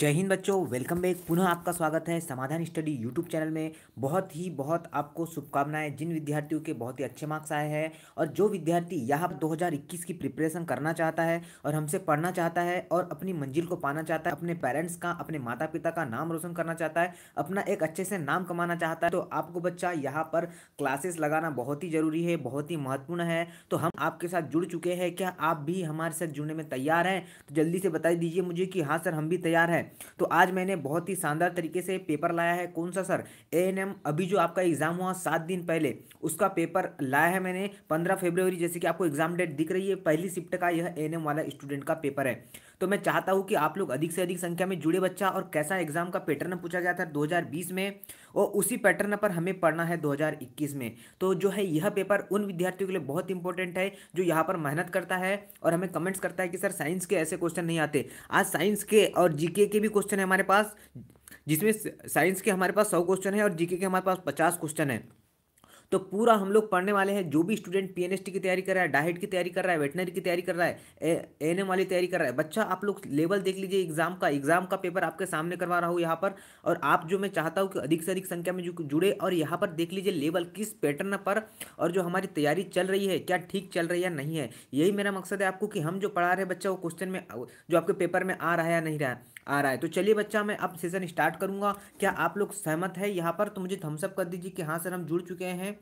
जय हिंद बच्चों welcome back पुनः आपका स्वागत है समाधान स्टडी यूट्यूब चैनल में बहुत ही बहुत आपको शुभकामनाएं जिन विद्यार्थियों के बहुत ही अच्छे मार्क्स आए हैं और जो विद्यार्थी यह 2021 की प्रिपरेशन करना चाहता है और हमसे पढ़ना चाहता है और अपनी मंजिल को पाना चाहता है अपने पेरेंट्स का अपने माता पिता का नाम रोशन करना चाहता है अपना एक अच्छे से नाम कमाना चाहता है तो आपको बच्चा यहाँ पर क्लासेस लगाना बहुत ही ज़रूरी है बहुत ही महत्वपूर्ण है तो हम आपके साथ जुड़ चुके हैं क्या आप भी हमारे साथ जुड़ने में तैयार हैं तो जल्दी से बता दीजिए मुझे कि हाँ सर हम भी तैयार हैं है तो आज मैंने बहुत ही शानदार तरीके से पेपर लाया है कौन सा सर ए अभी जो आपका एग्ज़ाम हुआ सात दिन पहले उसका पेपर लाया है मैंने पंद्रह फेब्रवरी जैसे कि आपको एग्जाम डेट दिख रही है पहली शिफ्ट का यह ए वाला स्टूडेंट का पेपर है तो मैं चाहता हूँ कि आप लोग अधिक से अधिक संख्या में जुड़े बच्चा और कैसा एग्जाम का पैटर्न पूछा गया था दो में और उसी पैटर्न पर हमें पढ़ना है 2021 में तो जो है यह पेपर उन विद्यार्थियों के लिए बहुत इंपॉर्टेंट है जो यहाँ पर मेहनत करता है और हमें कमेंट्स करता है कि सर साइंस के ऐसे क्वेश्चन नहीं आते आज साइंस के और जीके के भी क्वेश्चन है हमारे पास जिसमें साइंस के हमारे पास सौ क्वेश्चन है और जीके के हमारे पास पचास क्वेश्चन है तो पूरा हम लोग पढ़ने वाले हैं जो भी स्टूडेंट पीएनएसटी की तैयारी कर रहा है डाइट की तैयारी कर रहा है वेटनरी की तैयारी कर रहा है एम वाली तैयारी कर रहा है बच्चा आप लोग लेवल देख लीजिए एग्जाम का एग्जाम का पेपर आपके सामने करवा रहा हूँ यहाँ पर और आप जो मैं चाहता हूँ कि अधिक से अधिक संख्या में जुड़े और यहाँ पर देख लीजिए लेवल किस पैटर्न पर और जो हमारी तैयारी चल रही है क्या ठीक चल रही है या नहीं है यही मेरा मकसद है आपको कि हम जो पढ़ा रहे हैं बच्चा वो क्वेश्चन में जो आपके पेपर में आ रहा है या नहीं रहा है आ रहा है तो चलिए बच्चा मैं अब सेशन स्टार्ट करूंगा क्या आप लोग सहमत है यहाँ पर तो मुझे थम्सअप कर दीजिए कि हाँ सर हम जुड़ चुके हैं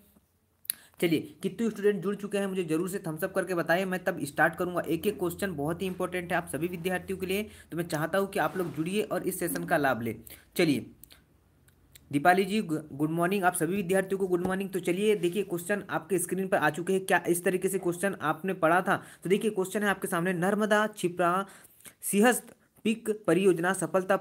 चलिए कितने स्टूडेंट जुड़ चुके हैं मुझे जरूर से थम्सअप करके बताएं मैं तब स्टार्ट करूंगा एक एक क्वेश्चन बहुत ही इंपॉर्टेंट है आप सभी विद्यार्थियों के लिए तो मैं चाहता हूँ कि आप लोग जुड़िए और इस सेशन का लाभ लें चलिए दीपाली जी गुड मॉर्निंग आप सभी विद्यार्थियों को गुड मॉर्निंग तो चलिए देखिए क्वेश्चन आपके स्क्रीन पर आ चुके हैं क्या इस तरीके से क्वेश्चन आपने पढ़ा था तो देखिए क्वेश्चन है आपके सामने नर्मदा छिपरा सिंहस्थ पिक परियोजना सफलता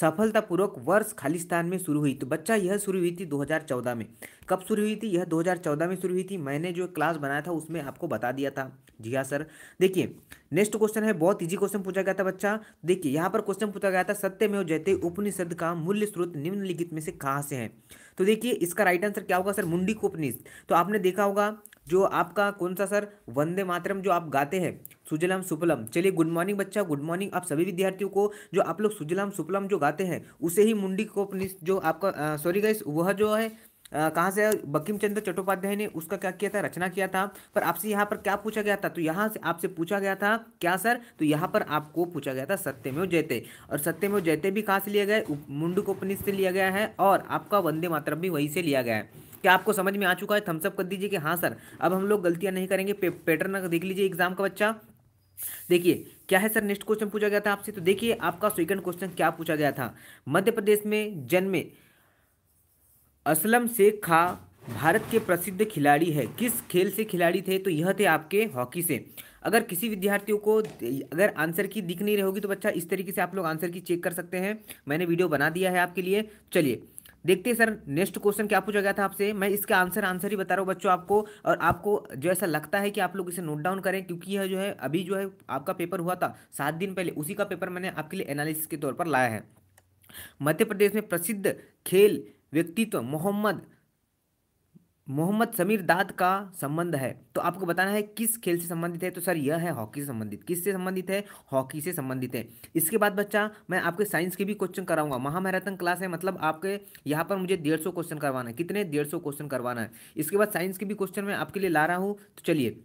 सफलतापूर्वक वर्ष खालिस्तान में शुरू हुई तो बच्चा यह शुरू हुई थी 2014 में कब शुरू हुई थी यह 2014 में शुरू हुई थी मैंने जो क्लास बनाया था उसमें आपको बता दिया था जी हाँ सर देखिए नेक्स्ट क्वेश्चन है बहुत इजी क्वेश्चन पूछा गया था बच्चा देखिए यहाँ पर क्वेश्चन पूछा गया था सत्य में जैते उपनिषद का मूल्य स्रोत निम्नलिखित में से कहाँ से है तो देखिए इसका राइट आंसर क्या होगा सर मुंडी उपनिषद तो आपने देखा होगा जो आपका कौन सा सर वंदे मातरम जो आप गाते हैं सुजलाम सुपलम चलिए गुड मॉर्निंग बच्चा गुड मॉर्निंग आप सभी विद्यार्थियों को जो आप लोग सुजलाम सुपलम जो गाते हैं उसे ही मुंडी को जो आपका सॉरी गाइस वह जो है कहाँ से बकीम चंद्र चट्टोपाध्याय ने उसका क्या किया था रचना किया था पर आपसे यहाँ पर क्या पूछा गया था तो यहाँ से आपसे पूछा गया था क्या सर तो यहाँ पर आपको पूछा गया था सत्यमेव जयते और सत्यमेव जयते भी कहाँ से लिया गया है मुंडकोपनिष से लिया गया है और आपका वंदे मातरम भी वहीं से लिया गया है क्या आपको समझ में आ चुका है थम्सअप कर दीजिए कि हाँ सर अब हम लोग गलतियाँ नहीं करेंगे पैटर्न देख लीजिए एग्जाम का बच्चा देखिए क्या है सर नेक्स्ट क्वेश्चन पूछा गया था आपसे तो देखिए आपका सेकंड क्वेश्चन क्या पूछा गया था मध्य प्रदेश में जन्मे असलम शेख खा भारत के प्रसिद्ध खिलाड़ी है किस खेल से खिलाड़ी थे तो यह थे आपके हॉकी से अगर किसी विद्यार्थियों को अगर आंसर की दिख नहीं रहेगी तो बच्चा इस तरीके से आप लोग आंसर की चेक कर सकते हैं मैंने वीडियो बना दिया है आपके लिए चलिए देखते हैं सर नेक्स्ट क्वेश्चन क्या पूछा गया था आपसे मैं इसका आंसर आंसर ही बता रहा हूँ बच्चों आपको और आपको जो ऐसा लगता है कि आप लोग इसे नोट डाउन करें क्योंकि यह जो है अभी जो है आपका पेपर हुआ था सात दिन पहले उसी का पेपर मैंने आपके लिए एनालिसिस के तौर पर लाया है मध्य प्रदेश में प्रसिद्ध खेल व्यक्तित्व मोहम्मद मोहम्मद समीर दाद का संबंध है तो आपको बताना है किस खेल से संबंधित है तो सर यह है हॉकी से संबंधित किस से संबंधित है हॉकी से संबंधित है इसके बाद बच्चा मैं आपके साइंस के भी क्वेश्चन कराऊंगा महामैराथन क्लास है मतलब आपके यहाँ पर मुझे डेढ़ सौ क्वेश्चन करवाना है कितने डेढ़ सौ क्वेश्चन करवाना है इसके बाद साइंस के भी क्वेश्चन मैं आपके लिए ला रहा हूँ तो चलिए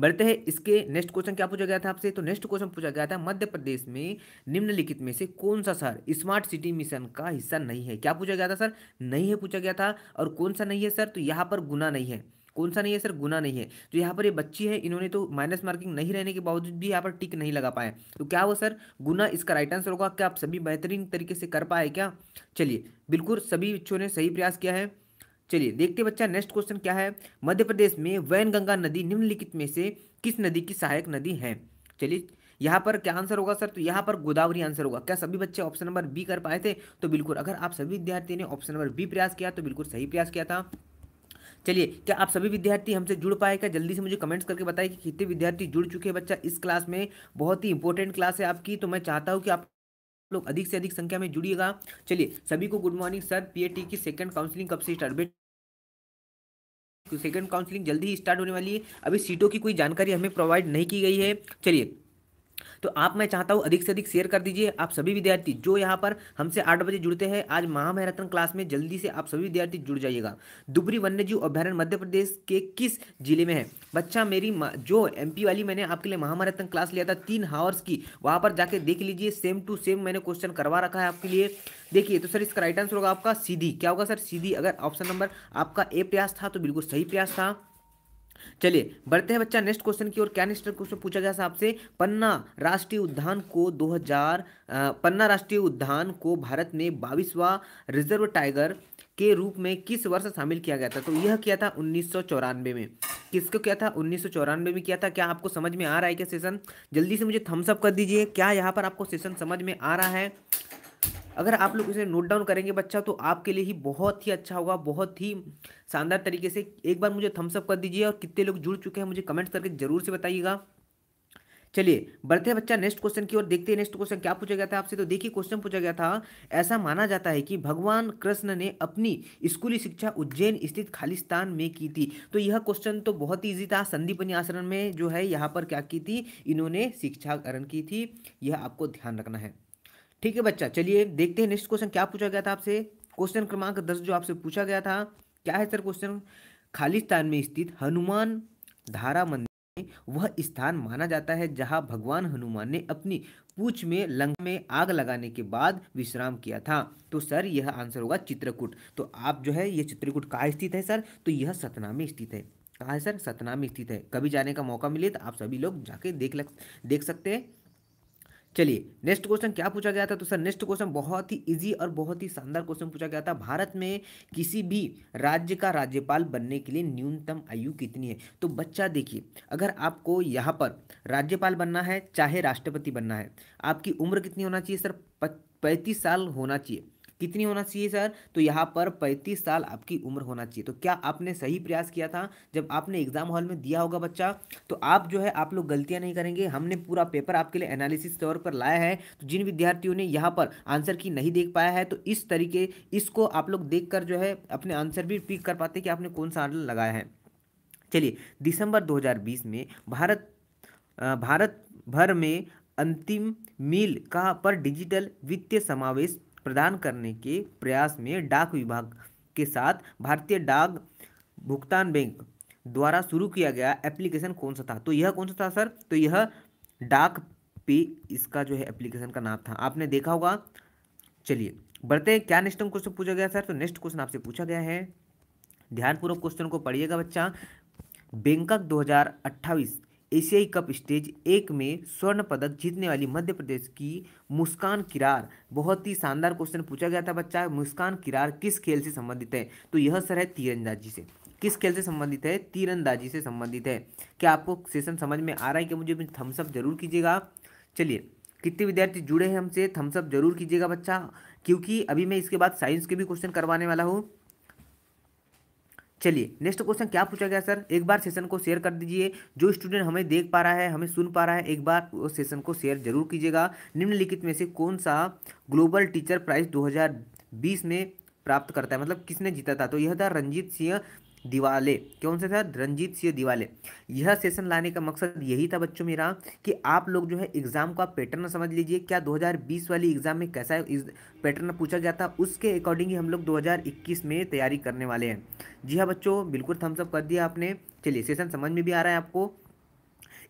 बढ़ते हैं इसके नेक्स्ट क्वेश्चन क्या पूछा गया था आपसे तो नेक्स्ट क्वेश्चन पूछा गया था मध्य प्रदेश में निम्नलिखित में से कौन सा सर स्मार्ट सिटी मिशन का हिस्सा नहीं है क्या पूछा गया था सर नहीं है पूछा गया था और कौन सा नहीं है सर तो यहाँ पर गुना नहीं है कौन सा नहीं है सर गुना नहीं है तो यहाँ पर ये बच्ची है इन्होंने तो माइनस मार्किंग नहीं रहने के बावजूद भी यहाँ पर टिक नहीं लगा पाए तो क्या वो सर गुना इसका राइट आंसर होगा क्या आप सभी बेहतरीन तरीके से कर पाए क्या चलिए बिल्कुल सभी बच्चों ने सही प्रयास किया है चलिए देखते बच्चा नेक्स्ट क्वेश्चन क्या है मध्य प्रदेश में वैन गंगा नदी निम्नलिखित में से किस नदी की सहायक नदी है चलिए यहाँ पर क्या आंसर होगा सर तो यहाँ पर गोदावरी आंसर होगा क्या सभी बच्चे ऑप्शन नंबर बी कर पाए थे तो बिल्कुल अगर आप सभी विद्यार्थी ने ऑप्शन नंबर बी प्रयास किया तो बिल्कुल सही प्रयास किया था चलिए क्या आप सभी विद्यार्थी हमसे जुड़ पाए क्या जल्दी से मुझे कमेंट्स करके बताइए कि कितने विद्यार्थी जुड़ चुके हैं बच्चा इस क्लास में बहुत ही इंपॉर्टेंट क्लास है आपकी तो मैं चाहता हूँ कि आप लोग अधिक से अधिक संख्या में जुड़िएगा चलिए सभी को गुड मॉर्निंग सर पी की सेकंड काउंसिलिंग कब से स्टार्ट सेकंड तो काउंसलिंग जल्दी ही स्टार्ट होने वाली है अभी सीटों की कोई जानकारी हमें प्रोवाइड नहीं की गई है चलिए तो आप मैं चाहता हूँ अधिक से अधिक शेयर कर दीजिए आप सभी विद्यार्थी जो यहाँ पर हमसे आठ बजे जुड़ते हैं आज महामैराथन क्लास में जल्दी से आप सभी विद्यार्थी जुड़ जाइएगा दुबरी वन्यजीव अभ्यारण्य मध्य प्रदेश के किस जिले में है बच्चा मेरी जो एम वाली मैंने आपके लिए महामैराथन क्लास लिया था तीन हावर्स की वहाँ पर जाके देख लीजिए सेम टू सेम मैंने क्वेश्चन करवा रखा है आपके लिए देखिए तो सर इसका राइट आंसर होगा आपका सीधी क्या होगा सर सीधी अगर ऑप्शन नंबर आपका ए प्रयास था तो बिल्कुल सही प्रयास था चलिए बढ़ते हैं बच्चा नेक्स्ट क्वेश्चन की और क्या नेक्स्ट क्वेश्चन पूछा गया आपसे पन्ना राष्ट्रीय उद्यान को 2000 पन्ना राष्ट्रीय उद्यान को भारत में बाईसवा रिजर्व टाइगर के रूप में किस वर्ष शामिल किया गया था तो यह किया था उन्नीस में किसको किया था उन्नीस में किया था क्या आपको समझ में आ रहा है क्या सेशन जल्दी से मुझे थम्सअप कर दीजिए क्या यहाँ पर आपको सेशन समझ में आ रहा है अगर आप लोग इसे नोट डाउन करेंगे बच्चा तो आपके लिए ही बहुत ही अच्छा होगा बहुत ही शानदार तरीके से एक बार मुझे थम्सअप कर दीजिए और कितने लोग जुड़ चुके हैं मुझे कमेंट्स करके जरूर से बताइएगा चलिए बढ़ते हैं बच्चा नेक्स्ट क्वेश्चन की ओर देखते हैं नेक्स्ट क्वेश्चन क्या पूछा गया था आपसे तो देखिए क्वेश्चन पूछा गया था ऐसा माना जाता है कि भगवान कृष्ण ने अपनी स्कूली शिक्षा उज्जैन स्थित खालिस्तान में की थी तो यह क्वेश्चन तो बहुत ही ईजी था संदीपनी आश्रम में जो है यहाँ पर क्या की थी इन्होंने शिक्षा ग्रहण की थी यह आपको ध्यान रखना है ठीक है बच्चा चलिए देखते हैं नेक्स्ट क्वेश्चन क्या पूछा गया था आपसे क्वेश्चन क्रमांक दस जो आपसे पूछा गया था क्या है सर क्वेश्चन खालिस्तान में स्थित हनुमान धारा मंदिर वह स्थान माना जाता है जहां भगवान हनुमान ने अपनी पूछ में लंग में आग लगाने के बाद विश्राम किया था तो सर यह आंसर होगा चित्रकूट तो आप जो है यह चित्रकूट कहाँ स्थित है सर तो यह सतना में स्थित है कहाँ है सर सतना में स्थित है कभी जाने का मौका मिले तो आप सभी लोग जाके देख लग, देख सकते हैं चलिए नेक्स्ट क्वेश्चन क्या पूछा गया था तो सर नेक्स्ट क्वेश्चन बहुत ही इजी और बहुत ही शानदार क्वेश्चन पूछा गया था भारत में किसी भी राज्य का राज्यपाल बनने के लिए न्यूनतम आयु कितनी है तो बच्चा देखिए अगर आपको यहाँ पर राज्यपाल बनना है चाहे राष्ट्रपति बनना है आपकी उम्र कितनी होना चाहिए सर पैंतीस साल होना चाहिए कितनी होना चाहिए सर तो यहाँ पर पैंतीस साल आपकी उम्र होना चाहिए तो क्या आपने सही प्रयास किया था जब आपने एग्जाम हॉल में दिया होगा बच्चा तो आप जो है आप लोग गलतियाँ नहीं करेंगे हमने पूरा पेपर आपके लिए एनालिसिस तौर पर लाया है तो जिन विद्यार्थियों ने यहाँ पर आंसर की नहीं देख पाया है तो इस तरीके इसको आप लोग देख कर जो है अपने आंसर भी पिक कर पाते कि आपने कौन सा आंसर लगाया है चलिए दिसंबर दो में भारत भारत भर में अंतिम मील का पर डिजिटल वित्तीय समावेश प्रदान करने के प्रयास में डाक विभाग के साथ भारतीय डाक भुगतान बैंक द्वारा शुरू किया गया एप्लीकेशन कौन सा था तो यह कौन सा था सर तो यह डाक पे इसका जो है एप्लीकेशन का नाम था आपने देखा होगा चलिए बढ़ते हैं क्या नेक्स्ट क्वेश्चन पूछा गया सर तो नेक्स्ट क्वेश्चन आपसे पूछा गया है ध्यानपूर्वक क्वेश्चन को पढ़िएगा बच्चा बैंकक दो एशियाई कप स्टेज एक में स्वर्ण पदक जीतने वाली मध्य प्रदेश की मुस्कान किरार बहुत ही शानदार क्वेश्चन पूछा गया था बच्चा मुस्कान किरार किस खेल से संबंधित है तो यह सर है तीरंदाजी से किस खेल से संबंधित है तीरंदाजी से संबंधित है क्या आपको सेशन समझ में आ रहा है कि मुझे थम्सअप जरूर कीजिएगा चलिए कितने विद्यार्थी जुड़े हैं हमसे थम्सअप जरूर कीजिएगा बच्चा क्योंकि अभी मैं इसके बाद साइंस के भी क्वेश्चन करवाने वाला हूँ चलिए नेक्स्ट क्वेश्चन क्या पूछा गया सर एक बार सेशन को शेयर कर दीजिए जो स्टूडेंट हमें देख पा रहा है हमें सुन पा रहा है एक बार उस सेशन को शेयर जरूर कीजिएगा निम्नलिखित में से कौन सा ग्लोबल टीचर प्राइज 2020 में प्राप्त करता है मतलब किसने जीता था तो यह था रंजीत सिंह दिवाले कौन सा था रंजीत सिंह दिवाले यह सेशन लाने का मकसद यही था बच्चों मेरा कि आप लोग जो है एग्जाम का पैटर्न समझ लीजिए क्या 2020 वाली एग्जाम में कैसा पैटर्न पूछा गया था उसके अकॉर्डिंग ही हम लोग 2021 में तैयारी करने वाले हैं जी हाँ बच्चों बिल्कुल थम्सअप कर दिया आपने चलिए सेशन समझ में भी आ रहा है आपको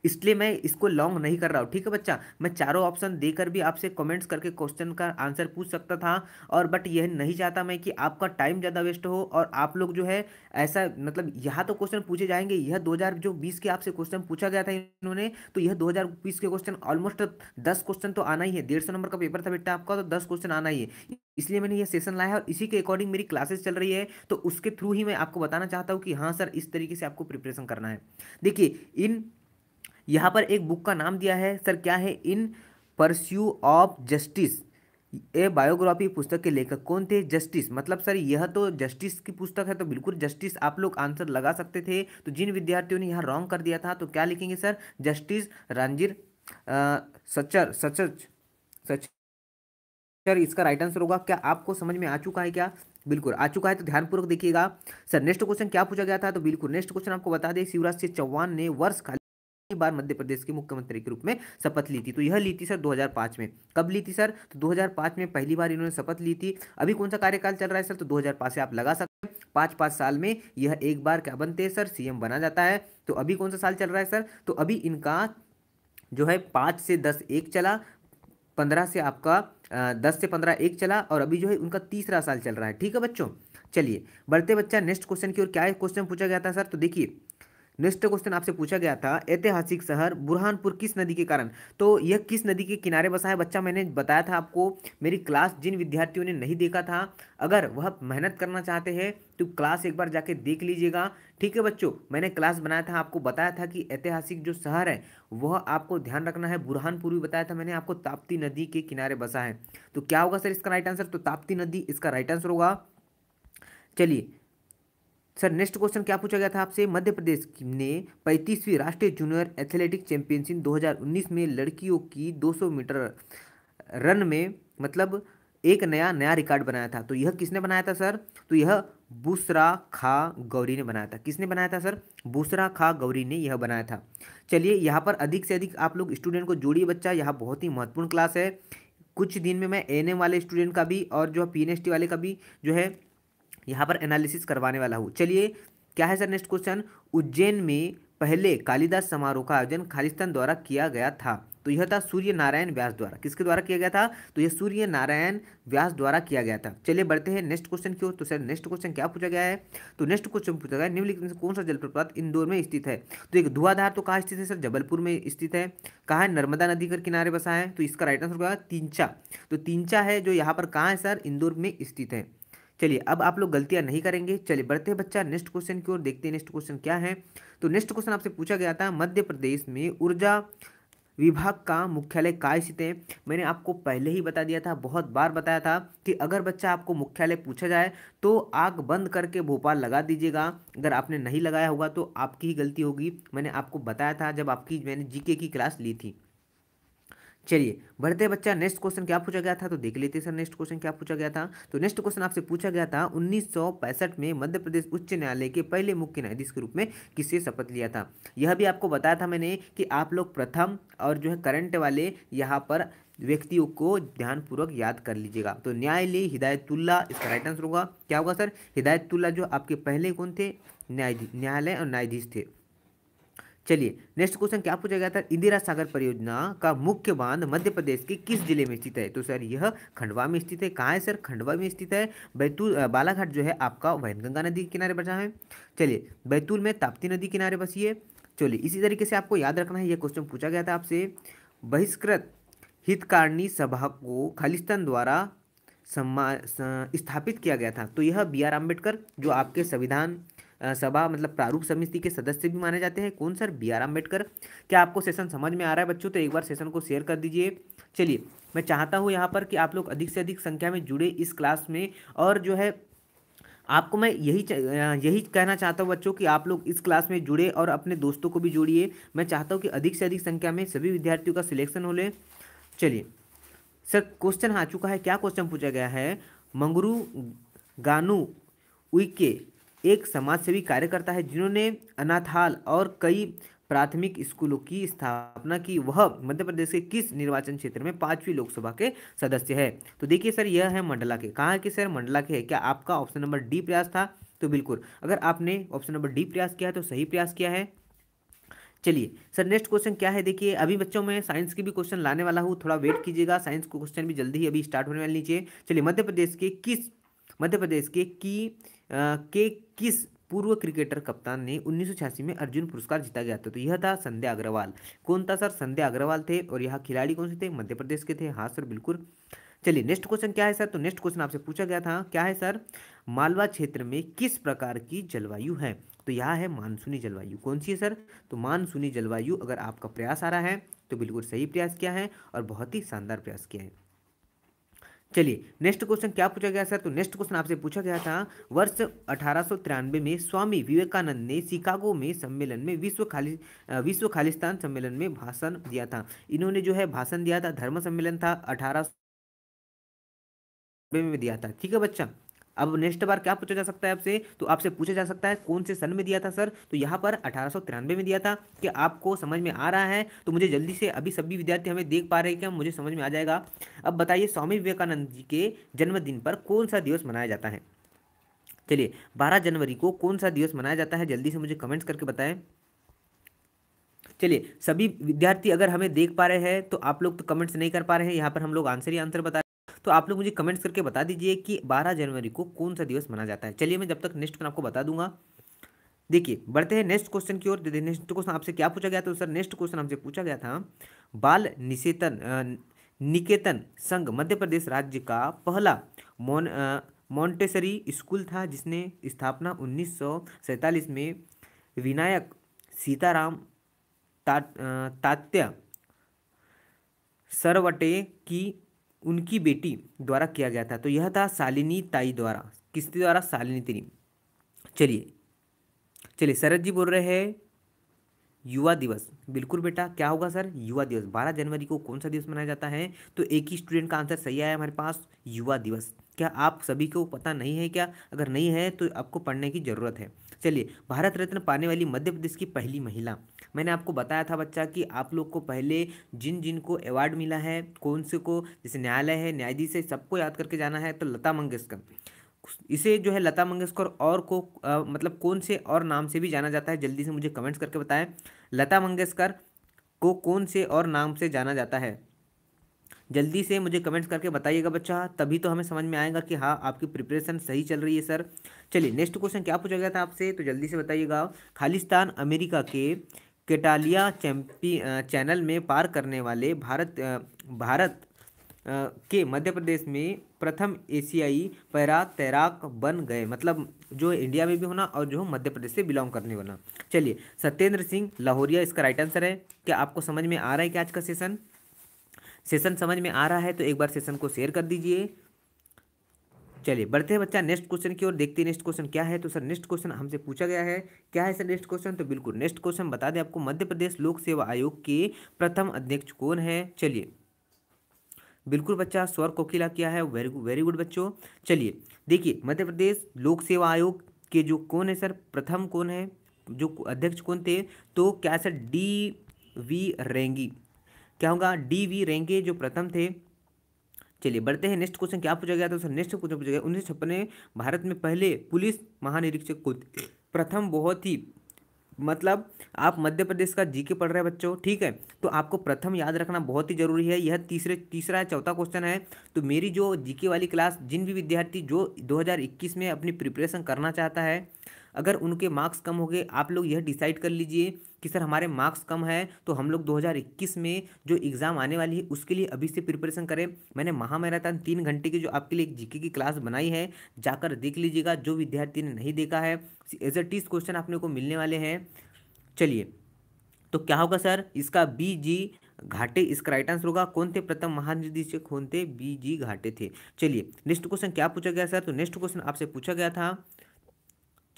इसलिए मैं इसको लॉन्ग नहीं कर रहा हूँ ठीक है बच्चा मैं चारों ऑप्शन देकर भी आपसे कमेंट्स करके क्वेश्चन का आंसर पूछ सकता था और बट यह नहीं चाहता मैं कि आपका टाइम ज़्यादा वेस्ट हो और आप लोग जो है ऐसा मतलब यहाँ तो क्वेश्चन पूछे जाएंगे यह दो जो बीस के आपसे क्वेश्चन पूछा गया था इन्होंने तो यह दो के क्वेश्चन ऑलमोस्ट दस क्वेश्चन तो आना ही है डेढ़ नंबर का पेपर था बेटा आपका तो दस क्वेश्चन आना ही है इसलिए मैंने ये सेशन लाया और इसी के अकॉर्डिंग मेरी क्लासेस चल रही है तो उसके थ्रू ही मैं आपको बताना चाहता हूँ कि हाँ सर इस तरीके से आपको प्रिपरेशन करना है देखिए इन यहाँ पर एक बुक का नाम दिया है सर क्या है in pursuit of justice a biography पुस्तक के लेखक कौन थे जस्टिस मतलब सर यह तो जस्टिस की पुस्तक है तो बिल्कुल जस्टिस आप लोग आंसर लगा सकते थे तो जिन विद्यार्थियों ने यहाँ रॉन्ग कर दिया था तो क्या लिखेंगे सर जस्टिस रंजीर सचर सचच सच सर इसका राइट आंसर होगा क्या आपको समझ में आ चुका है क्या बिल्कुल आ चुका है तो ध्यानपूर्वक देखिएगा सर नेक्स्ट क्वेश्चन क्या पूछा गया था तो बिल्कुल नेक्स्ट क्वेश्चन आपको बता दें शिवराज सिंह चौहान ने वर्ष बार मध्य प्रदेश के मुख्यमंत्री के रूप में शपथ ली थी तो यह ली थी सर 2005 में कब ली थी सर तो 2005 में पहली बार इन्होंने शपथ ली थी अभी कौन सा कार्यकाल चल रहा है सर तो 2005 से आप लगा सकते हैं पांच पांच साल में यह एक बार क्या बनते हैं सर सीएम बना जाता है तो अभी कौन सा साल चल रहा है सर तो अभी इनका जो है पांच से दस एक चला पंद्रह से आपका दस से पंद्रह एक चला और अभी जो है उनका तीसरा साल चल रहा है ठीक है बच्चों चलिए बढ़ते बच्चा नेक्स्ट क्वेश्चन की और क्या क्वेश्चन पूछा गया था सर तो देखिए नेक्स्ट क्वेश्चन आपसे पूछा गया था ऐतिहासिक शहर बुरहानपुर किस नदी के कारण तो यह किस नदी के किनारे बसा है बच्चा मैंने बताया था आपको मेरी क्लास जिन विद्यार्थियों ने नहीं देखा था अगर वह मेहनत करना चाहते हैं तो क्लास एक बार जाके देख लीजिएगा ठीक है बच्चों मैंने क्लास बनाया था आपको बताया था कि ऐतिहासिक जो शहर है वह आपको ध्यान रखना है बुरहानपुर भी बताया था मैंने आपको ताप्ती नदी के किनारे बसा है तो क्या होगा सर इसका राइट आंसर तो ताप्ती नदी इसका राइट आंसर होगा चलिए सर नेक्स्ट क्वेश्चन क्या पूछा गया था आपसे मध्य प्रदेश ने पैंतीसवीं राष्ट्रीय जूनियर एथलेटिक चैंपियनशिप 2019 में लड़कियों की 200 मीटर रन में मतलब एक नया नया रिकॉर्ड बनाया था तो यह किसने बनाया था सर तो यह बुसरा खा गौरी ने बनाया था किसने बनाया था सर बुसरा खा गौरी ने यह बनाया था चलिए यहाँ पर अधिक से अधिक आप लोग स्टूडेंट को जोड़िए बच्चा यह बहुत ही महत्वपूर्ण क्लास है कुछ दिन में मैं एन वाले स्टूडेंट का भी और जो है पी वाले का भी जो है यहाँ पर एनालिसिस करवाने वाला हूँ चलिए क्या है सर नेक्स्ट क्वेश्चन उज्जैन में पहले कालिदास समारोह का आयोजन खालिस्तान द्वारा किया गया था तो यह था सूर्य नारायण व्यास द्वारा किसके द्वारा किया गया था तो यह सूर्य नारायण व्यास द्वारा किया गया था चलिए बढ़ते हैं नेक्स्ट क्वेश्चन की ओर तो सर नेक्स्ट क्वेश्चन क्या पूछा गया है तो नेक्स्ट क्वेश्चन पूछा गया निम्नलिखित में से कौन सा जलप्रपात इंदौर में स्थित है तो एक धुआधार तो कहाँ स्थित है सर जबलपुर में स्थित है कहाँ है नर्मदा नदी के किनारे बसा है तो इसका राइट आंसर होगा तीनचा तो तीनचा है जो यहाँ पर कहाँ है सर इंदौर में स्थित है चलिए अब आप लोग गलतियां नहीं करेंगे चलिए बढ़ते बच्चा नेक्स्ट क्वेश्चन की ओर देखते हैं नेक्स्ट क्वेश्चन क्या है तो नेक्स्ट क्वेश्चन आपसे पूछा गया था मध्य प्रदेश में ऊर्जा विभाग का मुख्यालय का स्थित है मैंने आपको पहले ही बता दिया था बहुत बार बताया था कि अगर बच्चा आपको मुख्यालय पूछा जाए तो आग बंद करके भोपाल लगा दीजिएगा अगर आपने नहीं लगाया होगा तो आपकी ही गलती होगी मैंने आपको बताया था जब आपकी मैंने जीके की क्लास ली थी चलिए बढ़ते बच्चा नेक्स्ट क्वेश्चन क्या पूछा गया था तो देख लेते सर नेक्स्ट क्वेश्चन क्या पूछा गया था तो नेक्स्ट क्वेश्चन आपसे पूछा गया था उन्नीस में मध्य प्रदेश उच्च न्यायालय के पहले मुख्य न्यायाधीश के रूप में किससे शपथ लिया था यह भी आपको बताया था मैंने कि आप लोग प्रथम और जो है करंट वाले यहाँ पर व्यक्तियों को ध्यानपूर्वक याद कर लीजिएगा तो न्यायालय हिदायतुल्ला इसका राइट आंसर होगा क्या होगा सर हिदायतुल्ला जो आपके पहले कौन थे न्यायाधीश न्यायालय और न्यायाधीश थे चलिए नेक्स्ट क्वेश्चन क्या पूछा गया था इंदिरा सागर परियोजना का मुख्य बांध मध्य प्रदेश के किस जिले में स्थित है तो सर यह खंडवा में स्थित है कहाँ है सर खंडवा में स्थित है बैतूल बालाघाट जो है आपका वैनगंगा नदी के किनारे बसा है चलिए बैतूल में ताप्ती नदी किनारे बसी है चलिए इसी तरीके से आपको याद रखना है यह क्वेश्चन पूछा गया था आपसे बहिष्कृत हितकारिणी सभा को खालिस्तान द्वारा सम्मान स्थापित किया गया था तो यह बी आर अम्बेडकर जो आपके संविधान सभा मतलब प्रारूप समिति के सदस्य भी माने जाते हैं कौन सर बी आर अम्बेडकर क्या आपको सेशन समझ में आ रहा है बच्चों तो एक बार सेशन को शेयर कर दीजिए चलिए मैं चाहता हूँ यहाँ पर कि आप लोग अधिक से अधिक संख्या में जुड़े इस क्लास में और जो है आपको मैं यही यही कहना चाहता हूँ बच्चों कि आप लोग इस क्लास में जुड़े और अपने दोस्तों को भी जोड़िए मैं चाहता हूँ कि अधिक से अधिक संख्या में सभी विद्यार्थियों का सिलेक्शन हो ले चलिए सर क्वेश्चन आ चुका है क्या क्वेश्चन पूछा गया है मंगरू गानू उइके एक समाज सेवी कार्यकर्ता है जिन्होंने अनाथाल और कई प्राथमिक स्कूलों की स्थापना की वह मध्य प्रदेश के किस निर्वाचन क्षेत्र में पांचवी लोकसभा के सदस्य है तो देखिए सर यह है मंडला के कहाँ के सर मंडला के है क्या आपका ऑप्शन नंबर डी प्रयास था तो बिल्कुल अगर आपने ऑप्शन नंबर डी प्रयास किया है तो सही प्रयास किया है चलिए सर नेक्स्ट क्वेश्चन क्या है देखिए अभी बच्चों में साइंस के भी क्वेश्चन लाने वाला हूँ थोड़ा वेट कीजिएगा साइंस को क्वेश्चन भी जल्दी ही अभी स्टार्ट होने वाले नीचे चलिए मध्य प्रदेश के किस मध्य प्रदेश के की आ, के किस पूर्व क्रिकेटर कप्तान ने उन्नीस में अर्जुन पुरस्कार जीता गया था तो यह था संध्या अग्रवाल कौन था सर संध्या अग्रवाल थे और यह खिलाड़ी कौन से थे मध्य प्रदेश के थे हाँ सर बिल्कुल चलिए नेक्स्ट क्वेश्चन क्या है सर तो नेक्स्ट क्वेश्चन आपसे पूछा गया था क्या है सर मालवा क्षेत्र में किस प्रकार की जलवायु है तो यह है मानसूनी जलवायु कौन सी है सर तो मानसूनी जलवायु अगर आपका प्रयास आ रहा है तो बिल्कुल सही प्रयास किया है और बहुत ही शानदार प्रयास किया है चलिए नेक्स्ट क्वेश्चन क्या पूछा गया सर तो नेक्स्ट क्वेश्चन आपसे पूछा गया था वर्ष अठारह में स्वामी विवेकानंद ने शिकागो में सम्मेलन में विश्व खाली विश्व खालिस्तान सम्मेलन में भाषण दिया था इन्होंने जो है भाषण दिया था धर्म सम्मेलन था अठारह में दिया था ठीक है बच्चा अब नेक्स्ट बार क्या पूछा जा सकता है आपसे तो आपसे पूछा जा सकता है कौन से सन में दिया था सर तो यहाँ पर अठारह में दिया था कि आपको समझ में आ रहा है तो मुझे जल्दी से अभी सभी विद्यार्थी हमें देख पा रहे हैं कि मुझे समझ में आ जाएगा अब बताइए स्वामी विवेकानंद जी के जन्मदिन पर कौन सा दिवस मनाया जाता है चलिए 12 जनवरी को कौन सा दिवस मनाया जाता है जल्दी से मुझे कमेंट्स करके बताएं चलिए सभी विद्यार्थी अगर हमें देख पा रहे हैं तो आप लोग तो कमेंट्स नहीं कर पा रहे हैं यहाँ पर हम लोग आंसर ही आंसर बता तो आप लोग मुझे कमेंट्स करके बता दीजिए कि बारह जनवरी को कौन सा दिवस मनाया जाता है चलिए मैं जब तक नेक्स्ट क्वेश्चन आपको बता दूंगा देखिए बढ़ते हैं नेक्स्ट क्वेश्चन की ओर नेक्स्ट क्वेश्चन आपसे क्या पूछा गया था तो सर नेक्स्ट क्वेश्चन हमसे पूछा गया था बाल निकेतन निकेतन संघ मध्य प्रदेश राज्य का पहला मोन मोन्टेसरी स्कूल था जिसने स्थापना उन्नीस में विनायक सीताराम ता, तात्या सरवटे की उनकी बेटी द्वारा किया गया था तो यह था सालिनी ताई द्वारा किसके द्वारा सालिनी तिरी चलिए चलिए शरद जी बोल रहे हैं युवा दिवस बिल्कुल बेटा क्या होगा सर युवा दिवस बारह जनवरी को कौन सा दिवस मनाया जाता है तो एक ही स्टूडेंट का आंसर सही आया हमारे पास युवा दिवस क्या आप सभी को पता नहीं है क्या अगर नहीं है तो आपको पढ़ने की ज़रूरत है चलिए भारत रत्न पाने वाली मध्य प्रदेश की पहली महिला मैंने आपको बताया था बच्चा कि आप लोग को पहले जिन जिन को अवार्ड मिला है कौन से को जैसे न्यायालय है न्यायाधीश है सबको याद करके जाना है तो लता मंगेशकर इसे जो है लता मंगेशकर और को आ, मतलब कौन से और नाम से भी जाना जाता है जल्दी से मुझे कमेंट्स करके बताएं लता मंगेशकर को कौन से और नाम से जाना जाता है जल्दी से मुझे कमेंट्स करके बताइएगा बच्चा तभी तो हमें समझ में आएगा कि हाँ आपकी प्रिपरेशन सही चल रही है सर चलिए नेक्स्ट क्वेश्चन क्या पूछा गया था आपसे तो जल्दी से बताइएगा खालिस्तान अमेरिका के केटालिया चैम्पी चैनल में पार करने वाले भारत भारत के मध्य प्रदेश में प्रथम एशियाई पैरा तैराक बन गए मतलब जो इंडिया में भी होना और जो मध्य प्रदेश से बिलोंग करने वाला चलिए सत्येंद्र सिंह लाहौरिया इसका राइट आंसर है क्या आपको समझ में आ रहा है कि आज का सेशन सेशन समझ में आ रहा है तो एक बार सेशन को शेयर कर दीजिए चलिए बढ़ते हैं बच्चा नेक्स्ट क्वेश्चन की ओर देखते हैं नेक्स्ट क्वेश्चन क्या है तो सर नेक्स्ट क्वेश्चन हमसे पूछा गया है क्या है सर नेक्स्ट क्वेश्चन तो बिल्कुल नेक्स्ट क्वेश्चन बता दें आपको मध्य प्रदेश लोक सेवा आयोग के प्रथम अध्यक्ष कौन है चलिए बिल्कुल बच्चा स्वर कोकिला किया है वेरी वेरी गुड बच्चों चलिए देखिए मध्य प्रदेश लोक सेवा आयोग के जो कौन है सर प्रथम कौन है जो अध्यक्ष कौन थे तो क्या सर डी वी रेंगी क्या होगा डी वी रेंगे जो प्रथम थे चलिए बढ़ते हैं नेक्स्ट क्वेश्चन क्या पूछा गया था सर नेक्स्ट क्वेश्चन पूछा गया उन्नीस छप्पन में भारत में पहले पुलिस महानिरीक्षक को प्रथम बहुत ही मतलब आप मध्य प्रदेश का जीके पढ़ रहे हैं बच्चों ठीक है तो आपको प्रथम याद रखना बहुत ही जरूरी है यह तीसरे तीसरा चौथा क्वेश्चन है तो मेरी जो जीके वाली क्लास जिन भी विद्यार्थी जो 2021 में अपनी प्रिपरेशन करना चाहता है अगर उनके मार्क्स कम हो गए आप लोग यह डिसाइड कर लीजिए कि सर हमारे मार्क्स कम है तो हम लोग 2021 में जो एग्ज़ाम आने वाली है उसके लिए अभी से प्रिपरेशन करें मैंने महामैराथन तीन घंटे की जो आपके लिए एक जीके की क्लास बनाई है जाकर देख लीजिएगा जो विद्यार्थी ने नहीं देखा है एज ए टीस क्वेश्चन आपने को मिलने वाले हैं चलिए तो क्या होगा सर इसका बी जी घाटे इसका राइट आंसर होगा कौन थे प्रथम महानिदेशक कौन थे बी जी घाटे थे चलिए नेक्स्ट क्वेश्चन क्या पूछा गया सर तो नेक्स्ट क्वेश्चन आपसे पूछा गया था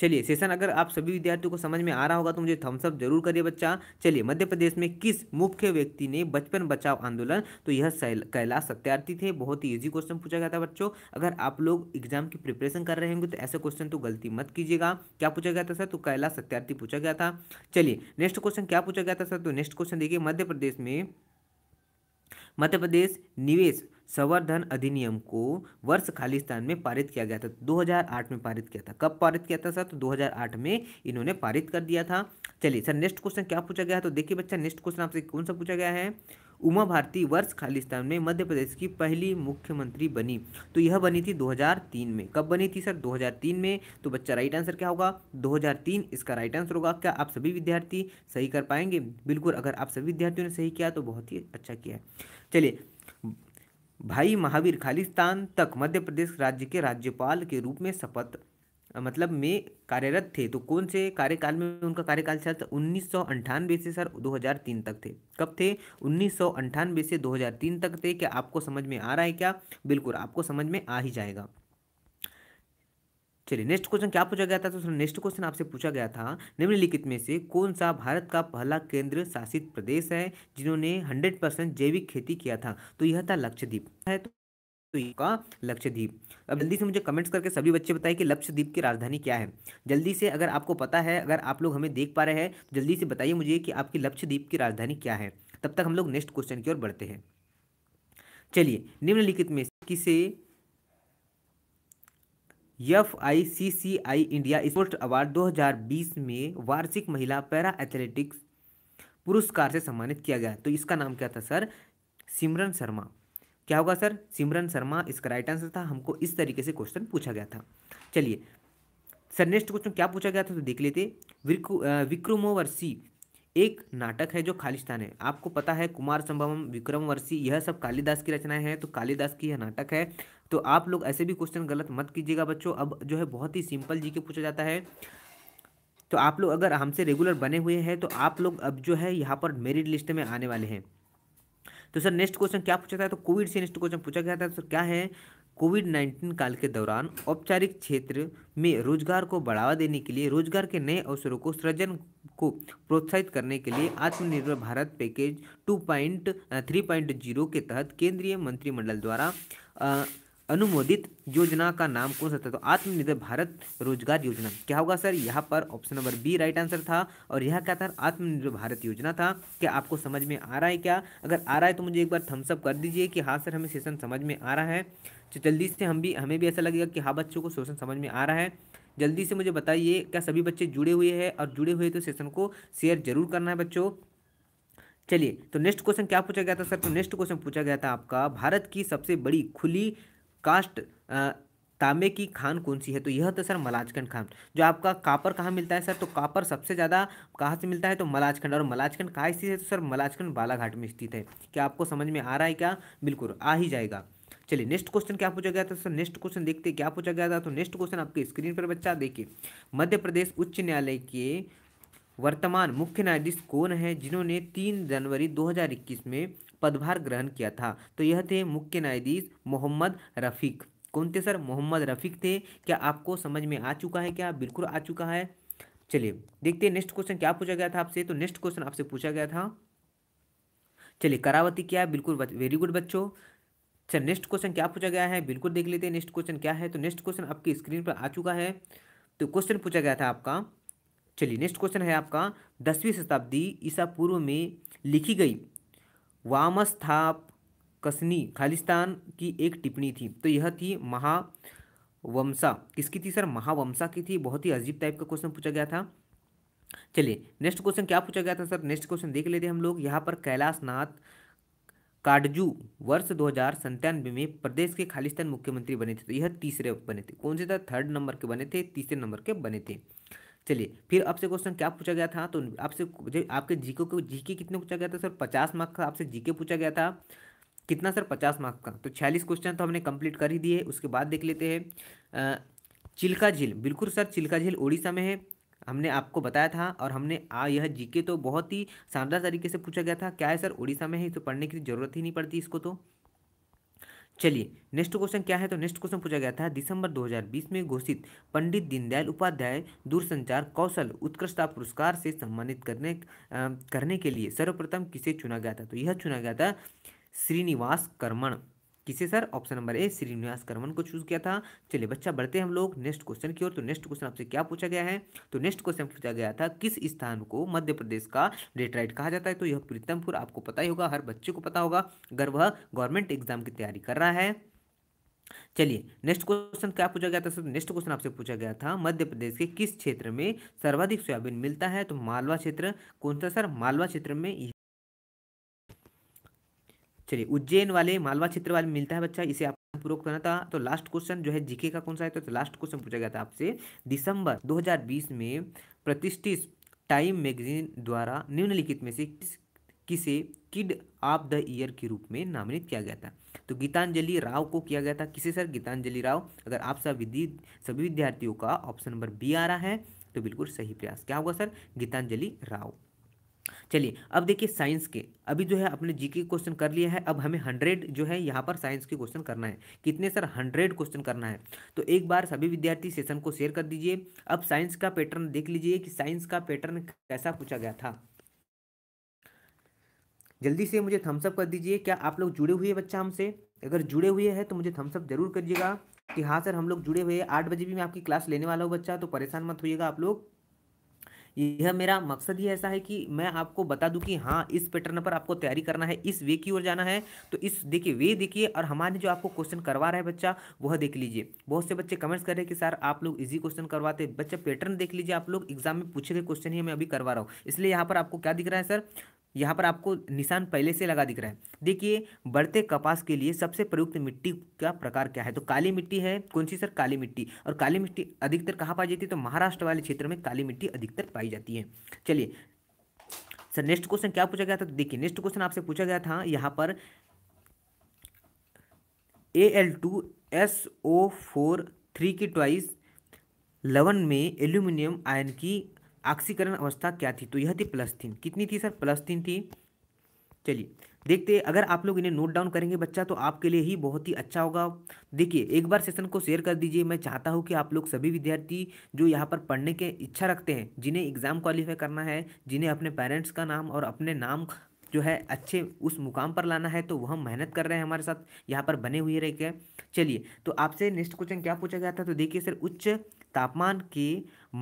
चलिए सेशन अगर आप सभी विद्यार्थियों को समझ में आ रहा होगा तो मुझे थम्सअप जरूर करिए बच्चा चलिए मध्य प्रदेश में किस मुख्य व्यक्ति ने बचपन बचाव आंदोलन तो यह कैलाश सत्यार्थी थे बहुत ही ईजी क्वेश्चन पूछा गया था बच्चों अगर आप लोग एग्जाम की प्रिपरेशन कर रहे होंगे तो ऐसे क्वेश्चन तो गलती मत कीजिएगा क्या पूछा गया था सर तो कैलाश सत्यार्थी पूछा गया था चलिए नेक्स्ट क्वेश्चन क्या पूछा गया था सर तो नेक्स्ट क्वेश्चन देखिए मध्य प्रदेश में मध्य प्रदेश निवेश संवर्धन अधिनियम को वर्ष खालिस्तान में पारित किया गया था 2008 में पारित किया था कब पारित किया था सर तो 2008 में इन्होंने पारित कर दिया था चलिए सर नेक्स्ट क्वेश्चन क्या पूछा गया है तो देखिए बच्चा नेक्स्ट क्वेश्चन आपसे कौन सा पूछा गया है उमा भारती वर्ष खालिस्तान में मध्य प्रदेश की पहली मुख्यमंत्री बनी तो यह बनी थी 2003 में कब बनी थी सर 2003 में तो बच्चा राइट आंसर क्या होगा 2003 इसका राइट आंसर होगा क्या आप सभी विद्यार्थी सही कर पाएंगे बिल्कुल अगर आप सभी विद्यार्थियों ने सही किया तो बहुत ही अच्छा किया है चलिए भाई महावीर खालिस्तान तक मध्य प्रदेश राज्य के राज्यपाल के रूप में शपथ मतलब में कार्यरत थे तो कौन से कार्यकाल में उनका कार्यकाल चला था उन्नीस से सर 2003 तक थे कब थे उन्नीस से 2003 तक थे क्या आपको समझ में आ रहा है क्या बिल्कुल आपको समझ में आ ही जाएगा चलिए नेक्स्ट क्वेश्चन क्या पूछा गया था तो नेक्स्ट क्वेश्चन आपसे पूछा गया था निम्नलिखित में से कौन सा भारत का पहला केंद्र शासित प्रदेश है जिन्होंने हंड्रेड परसेंट जैविक खेती किया था तो यह था लक्षद्वीप है तो तो का लक्षद्वीप अब जल्दी से मुझे कमेंट्स करके सभी बच्चे बताएं कि लक्षद्वीप की राजधानी क्या है जल्दी से अगर आपको पता है अगर आप लोग हमें देख पा रहे हैं तो जल्दी से बताइए मुझे कि आपकी लक्षद्वीप की राजधानी क्या है तब तक हम लोग नेक्स्ट क्वेश्चन की ओर बढ़ते हैं चलिए निम्नलिखित में किसे F I C C I India sports award 2020 में वार्षिक महिला पैरा एथलेटिक्स पुरस्कार से सम्मानित किया गया तो इसका नाम क्या था सर सिमरन शर्मा क्या होगा सर सिमरन शर्मा इसका राइट आंसर था हमको इस तरीके से क्वेश्चन पूछा गया था चलिए सर नेक्स्ट क्वेश्चन क्या पूछा गया था तो देख लेते विक्रमोवर्षी एक नाटक है जो खालिस्तान है आपको पता है कुमार संभवम विक्रमवर्षी यह सब कालिदास की रचनाएं हैं तो कालिदास की यह नाटक है तो आप लोग ऐसे भी क्वेश्चन गलत मत कीजिएगा बच्चों अब जो है बहुत ही सिंपल जी के पूछा जाता है तो आप लोग अगर हमसे रेगुलर बने हुए हैं तो आप लोग अब जो है यहाँ पर मेरिट लिस्ट में आने वाले हैं तो सर नेक्स्ट क्वेश्चन क्या पूछा था तो कोविड से नेक्स्ट क्वेश्चन पूछा गया था तो क्या है कोविड नाइन्टीन काल के दौरान औपचारिक क्षेत्र में रोजगार को बढ़ावा देने के लिए रोजगार के नए अवसरों को सृजन को प्रोत्साहित करने के लिए Atmanirbhar Bharat package two point three point zero के तहत केंद्रीय मंत्रिमंडल द्वारा अनुमोदित योजना का नाम कौन सा था तो आत्मनिर्भर भारत रोजगार योजना क्या होगा सर यहाँ पर option number B right answer था और यह क्या था आत्मनिर्भर भारत योजना था क्या आपको समझ में आ रहा है क्या अगर आ रहा है तो मुझे एक बार थम्सअप कर दीजिए कि हाँ सर हमें सेशन समझ में आ रहा है तो जल्दी से हम भी हमें भी ऐसा लगेगा कि हाँ बच्चों को सेशन समझ में आ रहा है जल्दी से मुझे बताइए क्या सभी बच्चे जुड़े हुए हैं और जुड़े हुए तो सेशन को शेयर जरूर करना है बच्चों चलिए तो नेक्स्ट क्वेश्चन क्या पूछा गया था सर तो नेक्स्ट क्वेश्चन पूछा गया था आपका भारत की सबसे बड़ी खुली कास्ट तांबे की खान कौन सी है तो यह तो सर मलाजखंड खान जो आपका कापर कहाँ मिलता है सर तो कापर सबसे ज़्यादा कहाँ से मिलता है तो मलाजखंड और मलाजखंड कहाँ स्थित है तो सर मलाजखंड बालाघाट में स्थित है क्या आपको समझ में आ रहा है क्या बिल्कुल आ ही जाएगा चलिए नेक्स्ट क्वेश्चन क्या पूछा गया था सर नेक्स्ट क्वेश्चन देखते क्या पूछा गया था तो नेक्स्ट क्वेश्चन आपके स्क्रीन पर बच्चा देखिए मध्य प्रदेश उच्च न्यायालय के वर्तमान मुख्य न्यायाधीश कौन है जिन्होंने तीन जनवरी दो में पदभार ग्रहण किया था तो यह थे मुख्य न्यायाधीश मोहम्मद रफ़ीक कौन थे सर मोहम्मद रफ़ीक थे क्या आपको समझ में आ चुका है क्या बिल्कुल आ चुका है चलिए देखते हैं नेक्स्ट क्वेश्चन क्या पूछा गया था आपसे तो नेक्स्ट क्वेश्चन आपसे पूछा गया था चलिए करावती क्या है बिल्कुल वेरी गुड बच्चों अच्छा नेक्स्ट क्वेश्चन क्या पूछा गया है बिल्कुल देख लेते हैं नेक्स्ट क्वेश्चन क्या है तो नेक्स्ट क्वेश्चन आपकी स्क्रीन पर आ चुका है तो क्वेश्चन पूछा गया था आपका चलिए नेक्स्ट क्वेश्चन है आपका दसवीं शताब्दी ईसा पूर्व में लिखी गई वामस्थाप कसनी खालिस्तान की एक टिप्पणी थी तो यह थी महावंशा किसकी थी सर महावंशा की थी बहुत ही अजीब टाइप का क्वेश्चन पूछा गया था चलिए नेक्स्ट क्वेश्चन क्या पूछा गया था सर नेक्स्ट क्वेश्चन देख लेते हम लोग यहाँ पर कैलाश नाथ काडजू वर्ष दो हजार संतानवे में प्रदेश के खालिस्तान मुख्यमंत्री बने थे तो यह तीसरे बने थे कौन से था थर्ड नंबर के बने थे तीसरे नंबर के बने थे चलिए फिर आपसे क्वेश्चन क्या पूछा गया था तो आपसे आपके जीके को जीके कितने पूछा गया था सर पचास मार्क्स का आपसे जीके पूछा गया था कितना सर पचास मार्क्स का तो छियालीस क्वेश्चन तो हमने कंप्लीट कर ही दिए उसके बाद देख लेते हैं चिल्का झील बिल्कुल सर चिल्का झील उड़ीसा में है हमने आपको बताया था और हमने आ यह जीके तो बहुत ही शानदार तरीके से पूछा गया था क्या है सर उड़ीसा में है तो पढ़ने की जरूरत ही नहीं पड़ती इसको तो चलिए नेक्स्ट क्वेश्चन क्या है तो नेक्स्ट क्वेश्चन पूछा गया था दिसंबर 2020 में घोषित पंडित दीनदयाल उपाध्याय दूरसंचार कौशल उत्कृष्टता पुरस्कार से सम्मानित करने आ, करने के लिए सर्वप्रथम किसे चुना गया था तो यह चुना गया था श्रीनिवास कर्मण किसे sir option number A Srinivas Karman को चूज किया था चलिए बच्चा बढ़ते हैं हम लोग नेक्स्ट क्वेश्चन की ओर तो नेक्स्ट क्वेश्चन आपसे क्या पूछा गया है तो नेक्स्ट क्वेश्चन पूछा गया था किस स्थान को मध्य प्रदेश का डेटराइट कहा जाता है तो यह प्रीतमपुर आपको पता ही होगा हर बच्चे को पता होगा अगर वह गवर्नमेंट एग्जाम की तैयारी कर रहा है चलिए नेक्स्ट क्वेश्चन क्या पूछा गया था सर नेक्स्ट क्वेश्चन आपसे पूछा गया था मध्य प्रदेश के किस क्षेत्र में सर्वाधिक सोयाबीन मिलता है तो मालवा क्षेत्र कौन सा सर मालवा क्षेत्र में चलिए उज्जैन वाले मालवा क्षेत्र वाले मिलता है बच्चा इसे आप पूर्वक करना था तो लास्ट क्वेश्चन जो है जीके का कौन सा है तो, तो लास्ट क्वेश्चन पूछा गया था आपसे दिसंबर 2020 में प्रतिष्ठित टाइम मैगजीन द्वारा निम्नलिखित में से किस किसे किड ऑफ द ईयर के रूप में नामित किया गया था तो गीतांजलि राव को किया गया था किसे सर गीतांजलि राव अगर आप सब विधि सभी विद्यार्थियों का ऑप्शन नंबर बी आ रहा है तो बिल्कुल सही प्रयास क्या होगा सर गीतांजलि राव चलिए अब देखिए साइंस के अभी जो है अपने जीके क्वेश्चन कर लिया है अब हमें हंड्रेड जो है यहाँ पर साइंस के क्वेश्चन करना है कितने सर हंड्रेड क्वेश्चन करना है तो एक बार सभी विद्यार्थी सेशन को शेयर कर दीजिए अब साइंस का पैटर्न देख लीजिए कि साइंस का पैटर्न कैसा पूछा गया था जल्दी से मुझे थम्सअप कर दीजिए क्या आप लोग जुड़े हुए बच्चा हमसे अगर जुड़े हुए हैं तो मुझे थम्सअप जरूर करिएगा कि हाँ सर हम लोग जुड़े हुए हैं आठ बजे भी मैं आपकी क्लास लेने वाला हूँ बच्चा तो परेशान मत होइएगा आप लोग यह मेरा मकसद ही ऐसा है कि मैं आपको बता दूं कि हाँ इस पैटर्न पर आपको तैयारी करना है इस वे की ओर जाना है तो इस देखिए वे देखिए और हमारे जो आपको क्वेश्चन करवा रहा है बच्चा वह देख लीजिए बहुत से बच्चे कमेंट्स कर रहे हैं कि सर आप लोग इजी क्वेश्चन करवाते बच्चा पैटर्न देख लीजिए आप लोग एग्जाम में पूछे गए क्वेश्चन ही मैं अभी करवा रहा हूँ इसलिए यहाँ पर आपको क्या दिख रहा है सर यहाँ पर आपको निशान पहले से लगा दिख रहा है देखिए बढ़ते कपास के लिए सबसे प्रयुक्त मिट्टी का प्रकार क्या है तो काली मिट्टी है कौन सी सर काली मिट्टी और काली मिट्टी अधिकतर कहाँ पाई जाती है तो महाराष्ट्र वाले क्षेत्र में काली मिट्टी अधिकतर पाई जाती है चलिए सर नेक्स्ट क्वेश्चन क्या पूछा गया था तो देखिए नेक्स्ट क्वेश्चन आपसे पूछा गया था यहाँ पर A L two S O four three की ट्वाइस लवन में एल्यूमिनियम आयन की ऑक्सीकरण अवस्था क्या थी तो यह थी प्लस थीन कितनी थी सर प्लस थीन थी चलिए देखते हैं अगर आप लोग इन्हें नोट डाउन करेंगे बच्चा तो आपके लिए ही बहुत ही अच्छा होगा देखिए एक बार सेशन को शेयर कर दीजिए मैं चाहता हूँ कि आप लोग सभी विद्यार्थी जो यहाँ पर पढ़ने के इच्छा रखते हैं जिन्हें एग्ज़ाम क्वालिफाई करना है जिन्हें अपने पेरेंट्स का नाम और अपने नाम जो है अच्छे उस मुकाम पर लाना है तो वह मेहनत कर रहे हैं हमारे साथ यहाँ पर बने हुए रह के चलिए तो आपसे नेक्स्ट क्वेश्चन क्या पूछा गया था तो देखिए सर उच्च तापमान के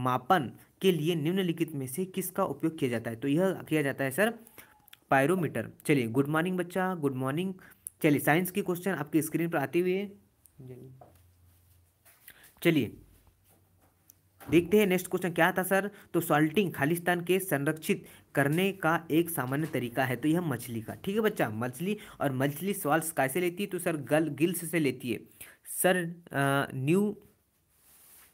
मापन के लिए निम्नलिखित में से किसका उपयोग किया जाता है तो यह किया जाता है सर पायरोमीटर चलिए गुड मॉर्निंग बच्चा गुड मॉर्निंग चलिए साइंस की क्वेश्चन आपकी स्क्रीन पर आते हुए चलिए देखते हैं नेक्स्ट क्वेश्चन क्या था सर तो सॉल्टिंग खालिस्तान के संरक्षित करने का एक सामान्य तरीका है तो यह मछली का ठीक है बच्चा मछली और मछली सॉल्ट कैसे लेती है तो सर गल गिल्स से लेती है सर न्यू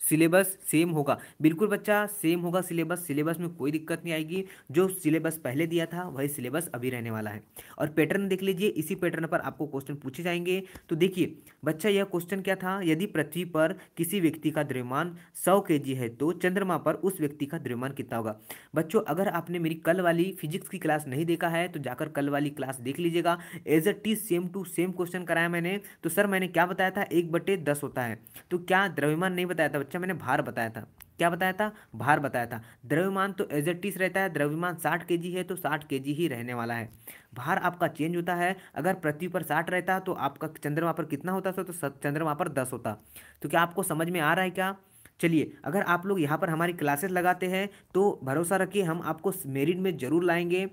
सिलेबस सेम होगा बिल्कुल बच्चा सेम होगा सिलेबस सिलेबस में कोई दिक्कत नहीं आएगी जो सिलेबस पहले दिया था वही सिलेबस अभी रहने वाला है और पैटर्न देख लीजिए इसी पैटर्न पर आपको क्वेश्चन पूछे जाएंगे तो देखिए बच्चा यह क्वेश्चन क्या था यदि पृथ्वी पर किसी व्यक्ति का द्रव्यमान सौ के है तो चंद्रमा पर उस व्यक्ति का द्रव्यमान कितना होगा बच्चों अगर आपने मेरी कल वाली फिजिक्स की क्लास नहीं देखा है तो जाकर कल वाली क्लास देख लीजिएगा as it same to same question कराया मैंने तो सर मैंने क्या बताया था एक बटे दस होता है तो क्या द्रव्यमान नहीं बताया था बच्चा बच्चा मैंने भार बताया था क्या बताया था भार बताया था द्रव्यमान तो एज एटीस रहता है द्रव्यमान 60 के है तो 60 के ही रहने वाला है भार आपका चेंज होता है अगर पृथ्वी पर 60 रहता तो आपका चंद्रमा पर कितना होता था तो चंद्रमा पर 10 होता तो क्या आपको समझ में आ रहा है क्या चलिए अगर आप लोग यहाँ पर हमारी क्लासेस लगाते हैं तो भरोसा रखिए हम आपको मेरिट में जरूर लाएंगे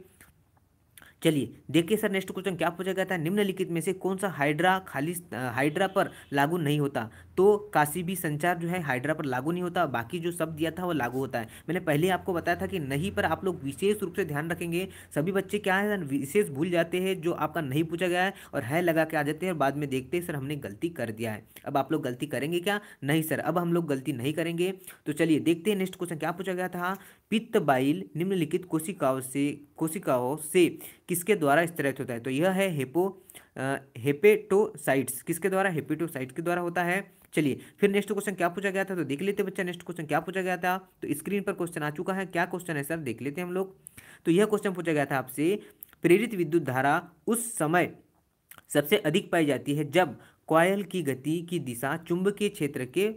चलिए देखिए सर नेक्स्ट क्वेश्चन क्या पूछा गया था निम्नलिखित में से कौन सा हाइड्रा खाली हाइड्रा पर लागू नहीं होता तो काशी भी संचार जो है हाइड्रा पर लागू नहीं होता बाकी जो शब्द दिया था वो लागू होता है मैंने पहले आपको बताया था कि नहीं पर आप लोग विशेष रूप से ध्यान रखेंगे सभी बच्चे क्या है विशेष भूल जाते हैं जो आपका नहीं पूछा गया है और है लगा के आ जाते हैं और बाद में देखते हैं सर हमने गलती कर दिया है अब आप लोग गलती करेंगे क्या नहीं सर अब हम लोग गलती नहीं करेंगे तो चलिए देखते हैं नेक्स्ट क्वेश्चन क्या पूछा गया था पित्त बाइल निम्नलिखित कोशिकाओं से कोशिकाओं से किसके द्वारा स्त्रित होता है तो यह है हेपो हेपेटोसाइट्स किसके द्वारा हेपेटोसाइट्स के द्वारा होता है चलिए फिर नेक्स्ट क्वेश्चन क्या पूछा गया था तो देख लेते बच्चा नेक्स्ट क्वेश्चन क्या पूछा गया था तो स्क्रीन पर क्वेश्चन आ चुका है क्या क्वेश्चन है सर देख लेते हैं हम लोग तो यह क्वेश्चन पूछा गया था आपसे प्रेरित विद्युत धारा उस समय सबसे अधिक पाई जाती है जब कॉयल की गति की दिशा चुंबकीय क्षेत्र के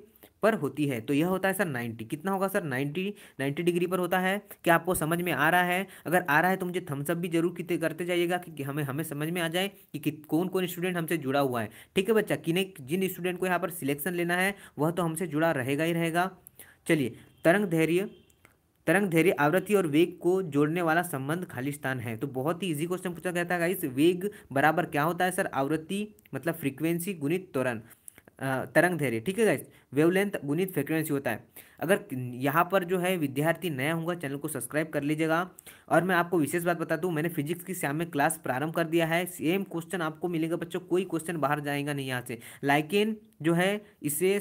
पर होती है तो यह होता है सर 90 कितना होगा सर 90 90 डिग्री पर होता है क्या आपको समझ में आ रहा है अगर आ रहा है तो मुझे थम्सअप भी जरूर कितने करते जाइएगा कि हमें हमें समझ में आ जाए कि, कि कौन कौन स्टूडेंट हमसे जुड़ा हुआ है ठीक है बच्चा किने जिन स्टूडेंट को यहाँ पर सिलेक्शन लेना है वह तो हमसे जुड़ा रहेगा ही रहेगा चलिए तरंग धैर्य तरंग धैर्य आवृत्ति और वेग को जोड़ने वाला संबंध खाली स्थान है तो बहुत ही इजी क्वेश्चन पूछा गया था गाइस वेग बराबर क्या होता है सर आवृत्ति मतलब फ्रीक्वेंसी गुणित त्वरण तरंग धैर्य ठीक है गाइस वेवलेंथ गुणित फ्रिक्वेंसी होता है अगर यहाँ पर जो है विद्यार्थी नया होगा चैनल को सब्सक्राइब कर लीजिएगा और मैं आपको विशेष बात बता दूँ मैंने फिजिक्स की श्याम में क्लास प्रारंभ कर दिया है सेम क्वेश्चन आपको मिलेगा बच्चों कोई क्वेश्चन बाहर जाएगा नहीं यहाँ से लाइकेन जो है इसे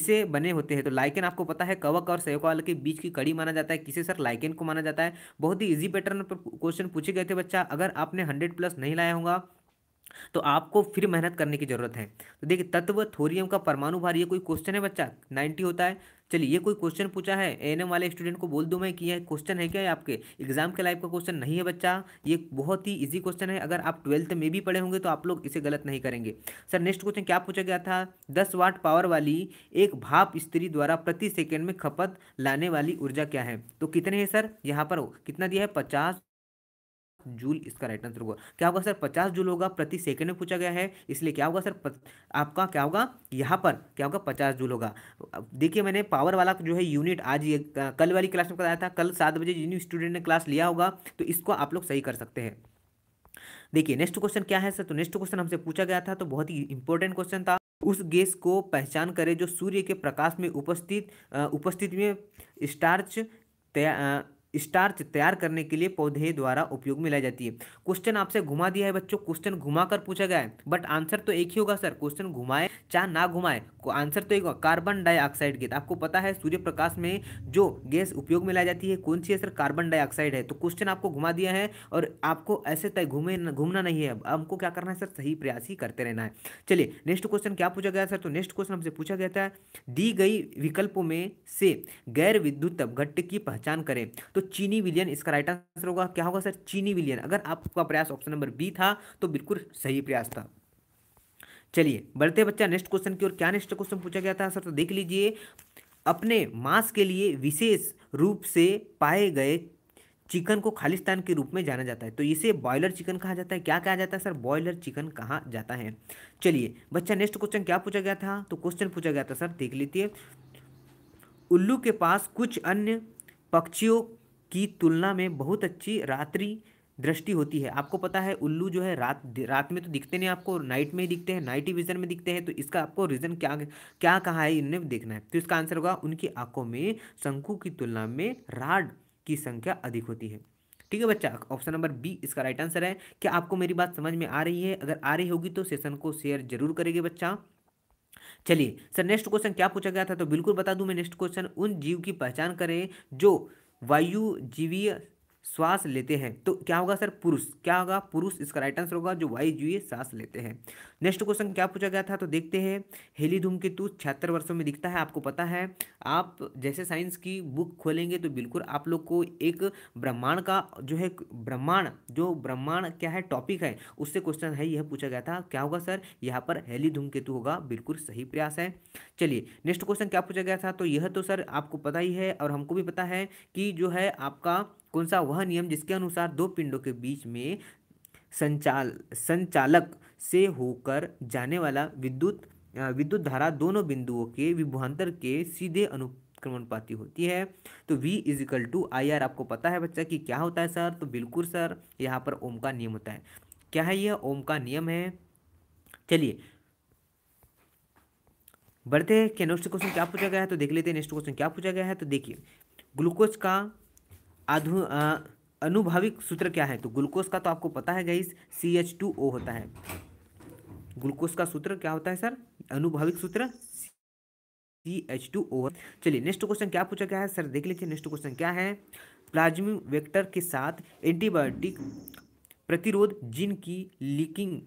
इसे बने होते हैं तो लाइकेन आपको पता है कवक और सहवाल के बीच की कड़ी माना जाता है किसे सर लाइकेन को माना जाता है बहुत ही ईजी पैटर्न पर क्वेश्चन पूछे गए थे बच्चा अगर आपने हंड्रेड प्लस नहीं लाया होगा तो आपको फिर मेहनत करने की ज़रूरत है तो देखिए तत्व थोरियम का परमाणु भार ये कोई क्वेश्चन है बच्चा नाइन्टी होता है चलिए ये कोई क्वेश्चन पूछा है एएनएम वाले स्टूडेंट को बोल दूं मैं कि यह क्वेश्चन है क्या है आपके एग्जाम के लाइफ का क्वेश्चन नहीं है बच्चा ये बहुत ही इजी क्वेश्चन है अगर आप ट्वेल्थ में भी पढ़े होंगे तो आप लोग इसे गलत नहीं करेंगे सर नेक्स्ट क्वेश्चन क्या पूछा गया था दस वाट पावर वाली एक भाप स्त्री द्वारा प्रति सेकेंड में खपत लाने वाली ऊर्जा क्या है तो कितने हैं सर यहाँ पर कितना दिया है पचास जूल इसका राइट आंसर होगा क्या होगा सर पचास जूल होगा प्रति सेकंड में पूछा गया है इसलिए क्या होगा सर प, आपका क्या होगा यहाँ पर क्या होगा पचास जूल होगा देखिए मैंने पावर वाला जो है यूनिट आज ये कल वाली क्लास में बताया था कल सात बजे जिन स्टूडेंट ने क्लास लिया होगा तो इसको आप लोग सही कर सकते हैं देखिए नेक्स्ट क्वेश्चन क्या है सर तो नेक्स्ट क्वेश्चन हमसे पूछा गया था तो बहुत ही इंपॉर्टेंट क्वेश्चन था उस गैस को पहचान करें जो सूर्य के प्रकाश में उपस्थित उपस्थित में स्टार्च स्टार्च तैयार करने के लिए पौधे द्वारा उपयोग में लाई जाती है क्वेश्चन आपसे घुमा दिया है बच्चों क्वेश्चन घुमा कर पूछा गया है बट आंसर तो एक ही होगा सर क्वेश्चन घुमाए चाहे ना घुमाए आंसर तो एक होगा कार्बन डाइऑक्साइड गैस आपको पता है सूर्य प्रकाश में जो गैस उपयोग में लाई जाती है कौन सी है सर कार्बन डाइऑक्साइड है तो क्वेश्चन आपको घुमा दिया है और आपको ऐसे तय घूमे घूमना नहीं है हमको क्या करना है सर सही प्रयास ही करते रहना है चलिए नेक्स्ट क्वेश्चन क्या पूछा गया सर तो नेक्स्ट क्वेश्चन हमसे पूछा गया था दी गई विकल्पों में से गैर विद्युत घट्ट की पहचान करें तो तो चीनी विलियन इसका राइट आंसर होगा क्या होगा सर चीनी विलियन अगर आपका प्रयास ऑप्शन नंबर बी था तो बिल्कुल सही प्रयास था चलिए बढ़ते बच्चा नेक्स्ट क्वेश्चन की ओर क्या नेक्स्ट क्वेश्चन पूछा गया था सर तो देख लीजिए अपने मांस के लिए विशेष रूप से पाए गए चिकन को खालिस्तान के रूप में जाना जाता है तो इसे बॉयलर चिकन कहा जाता है क्या कहा जाता है सर बॉयलर चिकन कहा जाता है चलिए बच्चा नेक्स्ट क्वेश्चन क्या पूछा गया था तो क्वेश्चन पूछा गया था सर देख लीजिए उल्लू के पास कुछ अन्य पक्षियों की तुलना में बहुत अच्छी रात्रि दृष्टि होती है आपको पता है उल्लू जो है रात रात में तो दिखते नहीं आपको नाइट में ही दिखते हैं नाइट विजन में दिखते हैं तो इसका आपको रीज़न क्या क्या कहा है इनने देखना है तो इसका आंसर होगा उनकी आंखों में शंकु की तुलना में राड की संख्या अधिक होती है ठीक है बच्चा ऑप्शन नंबर बी इसका राइट आंसर है क्या आपको मेरी बात समझ में आ रही है अगर आ रही होगी तो सेशन को शेयर जरूर करेगी बच्चा चलिए सर नेक्स्ट क्वेश्चन क्या पूछा गया था तो बिल्कुल बता दूं मैं नेक्स्ट क्वेश्चन उन जीव की पहचान करें जो वायुजीवीय श्वास लेते हैं तो क्या होगा सर पुरुष क्या होगा पुरुष इसका राइट आंसर होगा जो वाई जुए सांस लेते हैं नेक्स्ट क्वेश्चन क्या पूछा गया था तो देखते हैं हेली धूमकेतु छिहत्तर वर्षों में दिखता है आपको पता है आप जैसे साइंस की बुक खोलेंगे तो बिल्कुल आप लोग को एक ब्रह्मांड का जो है ब्रह्मांड जो ब्रह्मांड क्या है टॉपिक है उससे क्वेश्चन है यह पूछा गया था क्या होगा सर यहाँ पर हेली धूमकेतु होगा बिल्कुल सही प्रयास है चलिए नेक्स्ट क्वेश्चन क्या पूछा गया था तो यह तो सर आपको पता ही है और हमको भी पता है कि जो है आपका कौन सा वह नियम जिसके अनुसार दो पिंडों के बीच में संचाल संचालक से होकर जाने वाला विद्युत विद्युत धारा दोनों बिंदुओं के विभुआंतर के सीधे पाती होती है तो V is equal to I R आपको पता है बच्चा कि क्या होता है सर तो बिल्कुल सर यहाँ पर ओम का नियम होता है क्या है यह ओम का नियम है चलिए बढ़ते हैं कि नेक्स्ट क्वेश्चन क्या पूछा गया है तो देख लेते हैं नेक्स्ट क्वेश्चन क्या पूछा गया है तो देखिए ग्लूकोज का आधु अनुभाविक सूत्र क्या है तो ग्लूकोज का तो आपको पता है गई सी एच टू ओ होता है ग्लूकोज का सूत्र क्या होता है सर अनुभाविक सूत्र सी एच टू ओ चलिए नेक्स्ट क्वेश्चन क्या पूछा गया है सर देख लीजिए नेक्स्ट क्वेश्चन क्या है प्लाज्मिक वेक्टर के साथ एंटीबायोटिक प्रतिरोध जिनकी लीकिंग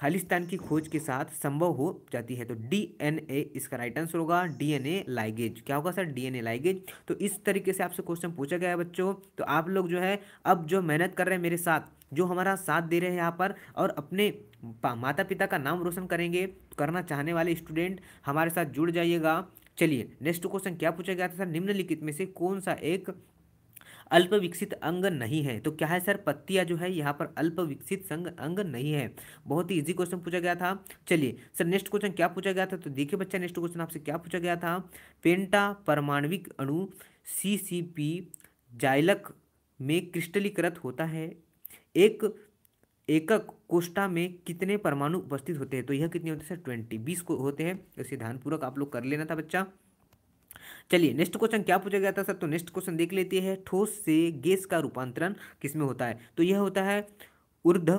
खालिस्तान की खोज के साथ संभव हो जाती है तो डीएनए इसका राइट आंसर होगा डीएनए लाइगेज क्या होगा सर डीएनए लाइगेज तो इस तरीके से आपसे क्वेश्चन पूछा गया है बच्चों तो आप लोग जो है अब जो मेहनत कर रहे हैं मेरे साथ जो हमारा साथ दे रहे हैं यहाँ पर और अपने माता पिता का नाम रोशन करेंगे करना चाहने वाले स्टूडेंट हमारे साथ जुड़ जाइएगा चलिए नेक्स्ट क्वेश्चन क्या पूछा गया था सर निम्नलिखित में से कौन सा एक अल्प विकसित अंग नहीं है तो क्या है सर पत्तिया जो है यहाँ पर अल्प विकसित संग अंग नहीं है बहुत ही इजी क्वेश्चन पूछा गया था चलिए सर नेक्स्ट क्वेश्चन क्या पूछा गया था तो देखिए बच्चा नेक्स्ट क्वेश्चन आपसे क्या पूछा गया था पेंटा परमाणविक अणु सी सी पी जाइलक में क्रिस्टलीकृत होता है एक एकक कोष्टा में कितने परमाणु उपस्थित होते हैं तो यह कितने होते हैं सर ट्वेंटी बीस को होते हैं इसे ध्यानपूर्वक आप लोग कर लेना था बच्चा चलिए नेक्स्ट क्वेश्चन क्या पूछा गया था सर तो नेक्स्ट क्वेश्चन देख लेते हैं ठोस से गैस का रूपांतरण किसमें होता है तो यह होता है उर्ध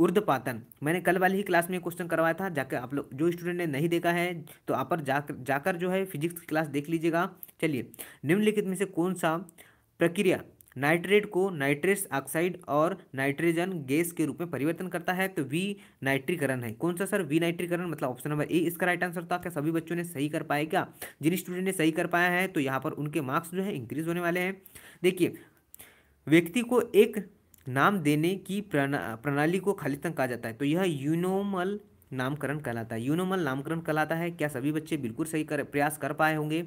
उर्दपातन मैंने कल वाली ही क्लास में क्वेश्चन करवाया था जाकर आप लोग जो स्टूडेंट ने नहीं देखा है तो आप पर जाकर जाकर जो है फिजिक्स की क्लास देख लीजिएगा चलिए निम्नलिखित में से कौन सा प्रक्रिया नाइट्रेट को नाइट्रेस ऑक्साइड और नाइट्रोजन गैस के रूप में परिवर्तन करता है तो वी नाइट्रीकरण है कौन सा सर वी नाइट्रीकरण मतलब ऑप्शन नंबर ए इसका राइट आंसर था क्या सभी बच्चों ने सही कर पाए क्या जिन स्टूडेंट ने सही कर पाया है तो यहाँ पर उनके मार्क्स जो है इंक्रीज होने वाले हैं देखिए व्यक्ति को एक नाम देने की प्रणा प्रणाली को खालिस्तान कहा जाता है तो यह यूनोमल नामकरण कहलाता है यूनोमल नामकरण कहलाता है क्या सभी बच्चे बिल्कुल सही कर प्रयास कर पाए होंगे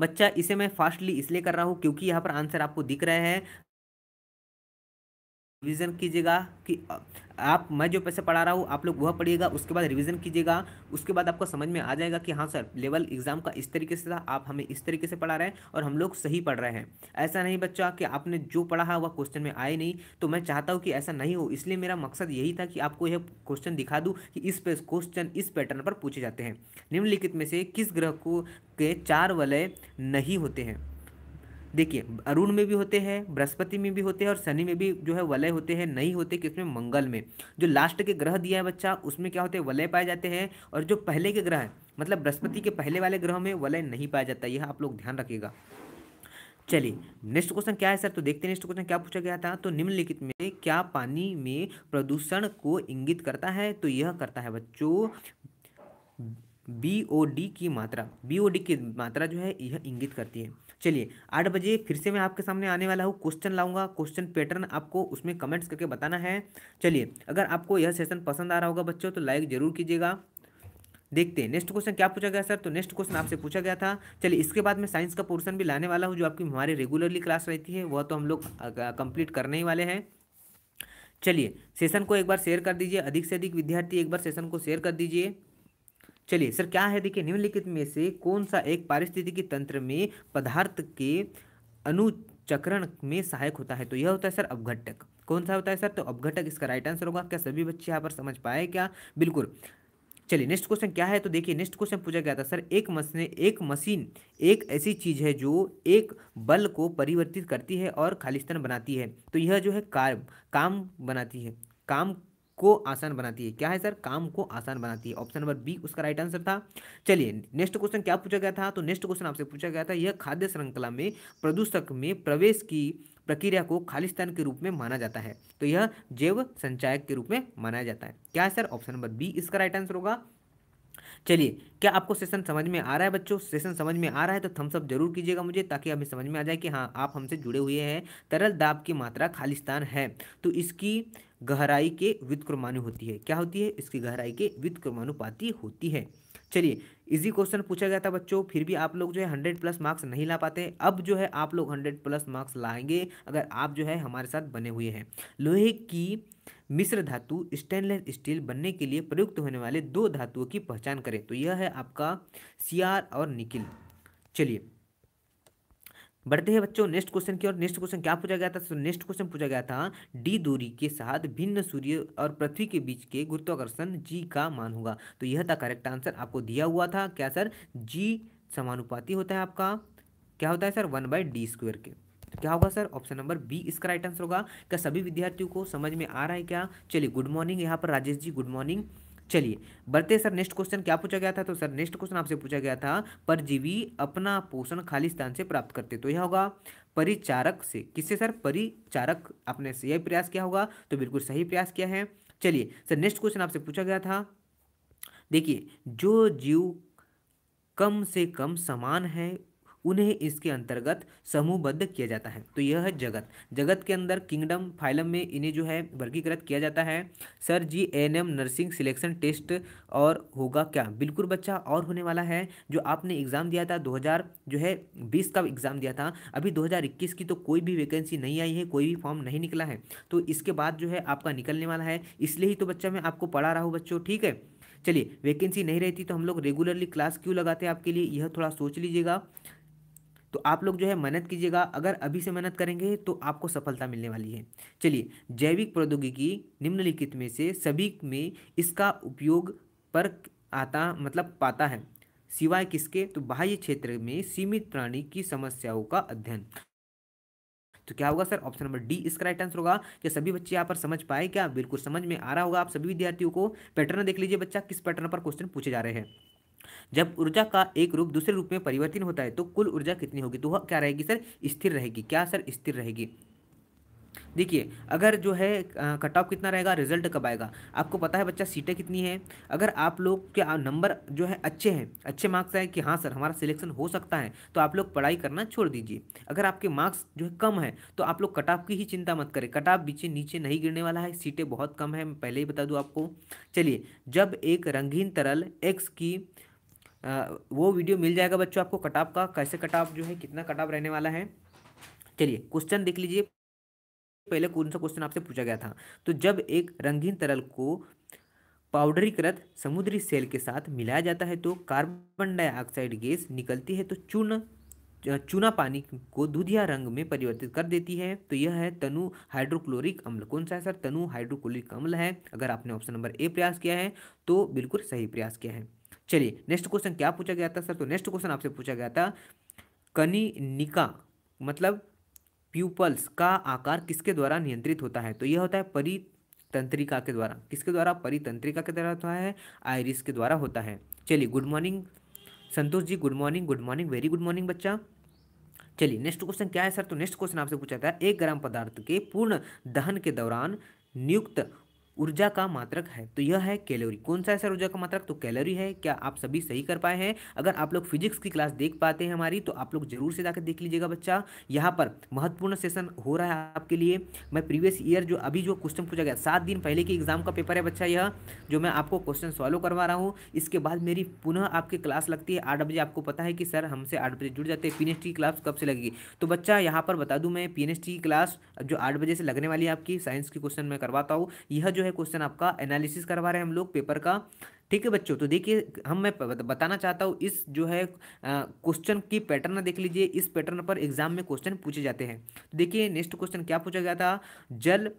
बच्चा इसे मैं फास्टली इसलिए कर रहा हूँ क्योंकि यहाँ पर आंसर आपको दिख रहा है रिवीजन कीजिएगा कि आप मैं जो पैसे पढ़ा रहा हूँ आप लोग वह पढ़िएगा उसके बाद रिवीजन कीजिएगा उसके बाद आपको समझ में आ जाएगा कि हाँ सर लेवल एग्जाम का इस तरीके से था आप हमें इस तरीके से पढ़ा रहे हैं और हम लोग सही पढ़ रहे हैं ऐसा नहीं बच्चा कि आपने जो पढ़ा है वह क्वेश्चन में आए नहीं तो मैं चाहता हूँ कि ऐसा नहीं हो इसलिए मेरा मकसद यही था कि आपको यह क्वेश्चन दिखा दूँ कि इस पे क्वेश्चन इस पैटर्न पर पूछे जाते हैं निम्नलिखित में से किस ग्रह को के चार वलय नहीं होते हैं देखिए अरुण में भी होते हैं बृहस्पति में भी होते हैं और शनि में भी जो है वलय होते हैं नहीं होते किसमें मंगल में जो लास्ट के ग्रह दिया है बच्चा उसमें क्या होते हैं वलय पाए जाते हैं और जो पहले के ग्रह हैं मतलब बृहस्पति के पहले वाले ग्रह में वलय नहीं पाया जाता यह आप लोग ध्यान रखिएगा चलिए नेक्स्ट क्वेश्चन क्या है सर तो देखते हैं नेक्स्ट क्वेश्चन क्या पूछा गया था तो निम्नलिखित में क्या पानी में प्रदूषण को इंगित करता है तो यह करता है बच्चों बी ओ डी की मात्रा बी की मात्रा जो है यह इंगित करती है चलिए आठ बजे फिर से मैं आपके सामने आने वाला हूँ क्वेश्चन लाऊंगा क्वेश्चन पैटर्न आपको उसमें कमेंट्स करके बताना है चलिए अगर आपको यह सेशन पसंद आ रहा होगा बच्चों तो लाइक जरूर कीजिएगा देखते हैं नेक्स्ट क्वेश्चन क्या पूछा गया सर तो नेक्स्ट क्वेश्चन आपसे पूछा गया था चलिए इसके बाद मैं साइंस का पोर्सन भी लाने वाला हूँ जो आपकी हमारी रेगुलरली क्लास रहती है वह तो हम लोग कंप्लीट करने ही वाले हैं चलिए सेशन को एक बार शेयर कर दीजिए अधिक से अधिक विद्यार्थी एक बार सेशन को शेयर कर दीजिए चलिए सर क्या है देखिए निम्नलिखित में से कौन सा एक पारिस्थितिकी तंत्र में पदार्थ के अनुचक्रण में सहायक होता है तो यह होता है सर अवघटक कौन सा होता है सर तो अवघटक इसका राइट आंसर होगा क्या सभी बच्चे यहाँ पर समझ पाए क्या बिल्कुल चलिए नेक्स्ट क्वेश्चन क्या है तो देखिए नेक्स्ट क्वेश्चन पूछा गया था सर एक मशीन एक मशीन एक ऐसी चीज है जो एक बल को परिवर्तित करती है और खालिस्तान बनाती है तो यह जो है काम काम बनाती है काम को आसान बनाती है क्या है सर काम को आसान बनाती है ऑप्शन नंबर बी उसका राइट आंसर था चलिए नेक्स्ट क्वेश्चन क्या पूछा गया था तो नेक्स्ट क्वेश्चन आपसे पूछा गया था यह खाद्य श्रृंखला में प्रदूषक में प्रवेश की प्रक्रिया को खालिस्तान के रूप में माना जाता है तो यह जैव संचायक के रूप में माना जाता है क्या है सर ऑप्शन नंबर बी इसका राइट आंसर होगा चलिए क्या आपको सेशन समझ में आ रहा है बच्चों सेशन समझ में आ रहा है तो थम्स अप जरूर कीजिएगा मुझे ताकि हमें समझ में आ जाए कि हाँ आप हमसे जुड़े हुए हैं तरल दाब की मात्रा खालिस्तान है तो इसकी गहराई के व्युतक्रमाणु होती है क्या होती है इसकी गहराई के व्युतक्रमानुपाती होती है चलिए इजी क्वेश्चन पूछा गया था बच्चों फिर भी आप लोग जो है हंड्रेड प्लस मार्क्स नहीं ला पाते अब जो है आप लोग हंड्रेड प्लस मार्क्स लाएंगे अगर आप जो है हमारे साथ बने हुए हैं लोहे की मिश्र धातु स्टेनलेस स्टील बनने के लिए प्रयुक्त होने वाले दो धातुओं की पहचान करें तो यह है आपका सियार और निकिल चलिए बढ़ते हैं बच्चों नेक्स्ट क्वेश्चन की और नेक्स्ट क्वेश्चन क्या पूछा गया था तो नेक्स्ट क्वेश्चन पूछा गया था डी दूरी के साथ भिन्न सूर्य और पृथ्वी के बीच के गुरुत्वाकर्षण जी का मान होगा तो यह था करेक्ट आंसर आपको दिया हुआ था क्या सर जी समानुपाती होता है आपका क्या होता है sir one by D square के तो क्या होगा सर ऑप्शन नंबर बी इसका राइट आंसर होगा क्या सभी विद्यार्थियों को समझ में आ रहा है क्या चलिए गुड मॉर्निंग यहाँ पर राजेश जी गुड मॉर्निंग चलिए बढ़ते सर नेक्स्ट क्वेश्चन क्या पूछा गया था तो सर नेक्स्ट क्वेश्चन आपसे पूछा गया था परजीवी अपना पोषण खाली स्थान से प्राप्त करते तो यह होगा परिचारक से किससे सर परिचारक आपने यह प्रयास किया होगा तो बिल्कुल सही प्रयास किया है चलिए सर नेक्स्ट क्वेश्चन आपसे पूछा गया था देखिए जो जीव कम से कम समान है उन्हें इसके अंतर्गत समूहबद्ध किया जाता है तो यह है जगत जगत के अंदर किंगडम फाइलम में इन्हें जो है वर्गीकृत किया जाता है sir G N M nursing selection test और होगा क्या बिल्कुल बच्चा और होने वाला है जो आपने एग्ज़ाम दिया था 2000 जो है 20 का एग्ज़ाम दिया था अभी 2021 की तो कोई भी वैकेंसी नहीं आई है कोई भी फॉर्म नहीं निकला है तो इसके बाद जो है आपका निकलने वाला है इसलिए ही तो बच्चा मैं आपको पढ़ा रहा हूँ बच्चों ठीक है चलिए वैकेंसी नहीं रहती तो हम लोग रेगुलरली क्लास क्यों लगाते हैं आपके लिए यह थोड़ा सोच लीजिएगा तो आप लोग जो है मेहनत कीजिएगा अगर अभी से मेहनत करेंगे तो आपको सफलता मिलने वाली है चलिए जैविक प्रौद्योगिकी निम्नलिखित में से सभी में इसका उपयोग पर आता मतलब पाता है सिवाय किसके तो बाह्य क्षेत्र में सीमित प्राणी की समस्याओं का अध्ययन तो क्या होगा सर ऑप्शन नंबर डी इसका राइट आंसर होगा क्या सभी बच्चे यहाँ पर समझ पाए क्या बिल्कुल समझ में आ रहा होगा आप सभी विद्यार्थियों को पैटर्न देख लीजिए बच्चा किस पैटर्न पर क्वेश्चन पूछे जा रहे हैं जब ऊर्जा का एक रूप दूसरे रूप में परिवर्तन होता है तो कुल ऊर्जा कितनी होगी तो वह क्या रहेगी सर स्थिर रहेगी क्या सर स्थिर रहेगी देखिए अगर जो है कट ऑफ कितना रहेगा रिजल्ट कब आएगा आपको पता है बच्चा सीटें कितनी है अगर आप लोग के नंबर जो है अच्छे हैं अच्छे मार्क्स आए कि हाँ सर हमारा सिलेक्शन हो सकता है तो आप लोग पढ़ाई करना छोड़ दीजिए अगर आपके मार्क्स जो है कम है तो आप लोग कट ऑफ की ही चिंता मत करें कट ऑफ बीचे नीचे नहीं गिरने वाला है सीटें बहुत कम है पहले ही बता दूँ आपको चलिए जब एक रंगीन तरल एक्स की वो वीडियो मिल जाएगा बच्चों आपको कटाप का कैसे कटाप जो है कितना कटाप रहने वाला है चलिए क्वेश्चन देख लीजिए पहले कौन सा क्वेश्चन आपसे पूछा गया था तो जब एक रंगीन तरल को पाउडरीकृत समुद्री सेल के साथ मिलाया जाता है तो कार्बन डाइऑक्साइड गैस निकलती है तो चून चूना पानी को दूधिया रंग में परिवर्तित कर देती है तो यह है तनु हाइड्रोक्लोरिक अम्ल कौन सा है सर तनु हाइड्रोक्लोरिक अम्ल है अगर आपने ऑप्शन नंबर ए प्रयास किया है तो बिल्कुल सही प्रयास किया है चलिए नेक्स्ट क्वेश्चन क्या पूछा गया था सर तो नेक्स्ट क्वेश्चन आपसे पूछा गया था कनिनिका मतलब प्यूपल्स का आकार किसके द्वारा नियंत्रित होता है तो यह होता है परितंत्रिका के द्वारा किसके द्वारा परितंत्रिका के द्वारा होता है आयरिस के द्वारा होता है चलिए good morning Santosh ji good morning good morning very good morning बच्चा चलिए नेक्स्ट क्वेश्चन क्या है सर तो नेक्स्ट क्वेश्चन आपसे पूछा था एक ग्राम पदार्थ के पूर्ण दहन के दौरान नियुक्त ऊर्जा का मात्रक है तो यह है कैलोरी कौन सा है सर ऊर्जा का मात्रक तो कैलोरी है क्या आप सभी सही कर पाए हैं अगर आप लोग फिजिक्स की क्लास देख पाते हैं हमारी तो आप लोग जरूर से जाकर देख लीजिएगा बच्चा यहाँ पर महत्वपूर्ण सेशन हो रहा है आपके लिए मैं प्रीवियस ईयर जो अभी जो क्वेश्चन पूछा गया सात दिन पहले के एग्जाम का पेपर है बच्चा यह जो मैं आपको क्वेश्चन सॉल्व करवा रहा हूँ इसके बाद मेरी पुनः आपकी क्लास लगती है आठ बजे आपको पता है कि सर हमसे आठ बजे जुड़ जाते हैं पी की क्लास कब से लगेगी तो बच्चा यहाँ पर बता दूँ मैं पी की क्लास जो आठ बजे से लगने वाली है आपकी साइंस की क्वेश्चन मैं करवाता हूँ यह जो है क्वेश्चन आपका एनालिसिस करवा रहे हैं हम लोग पेपर का ठीक है बच्चों तो देखिए हम मैं बताना चाहता हूँ इस जो है क्वेश्चन की पैटर्न देख लीजिए इस पैटर्न पर एग्जाम में क्वेश्चन पूछे जाते हैं तो देखिए नेक्स्ट क्वेश्चन क्या पूछा गया था जल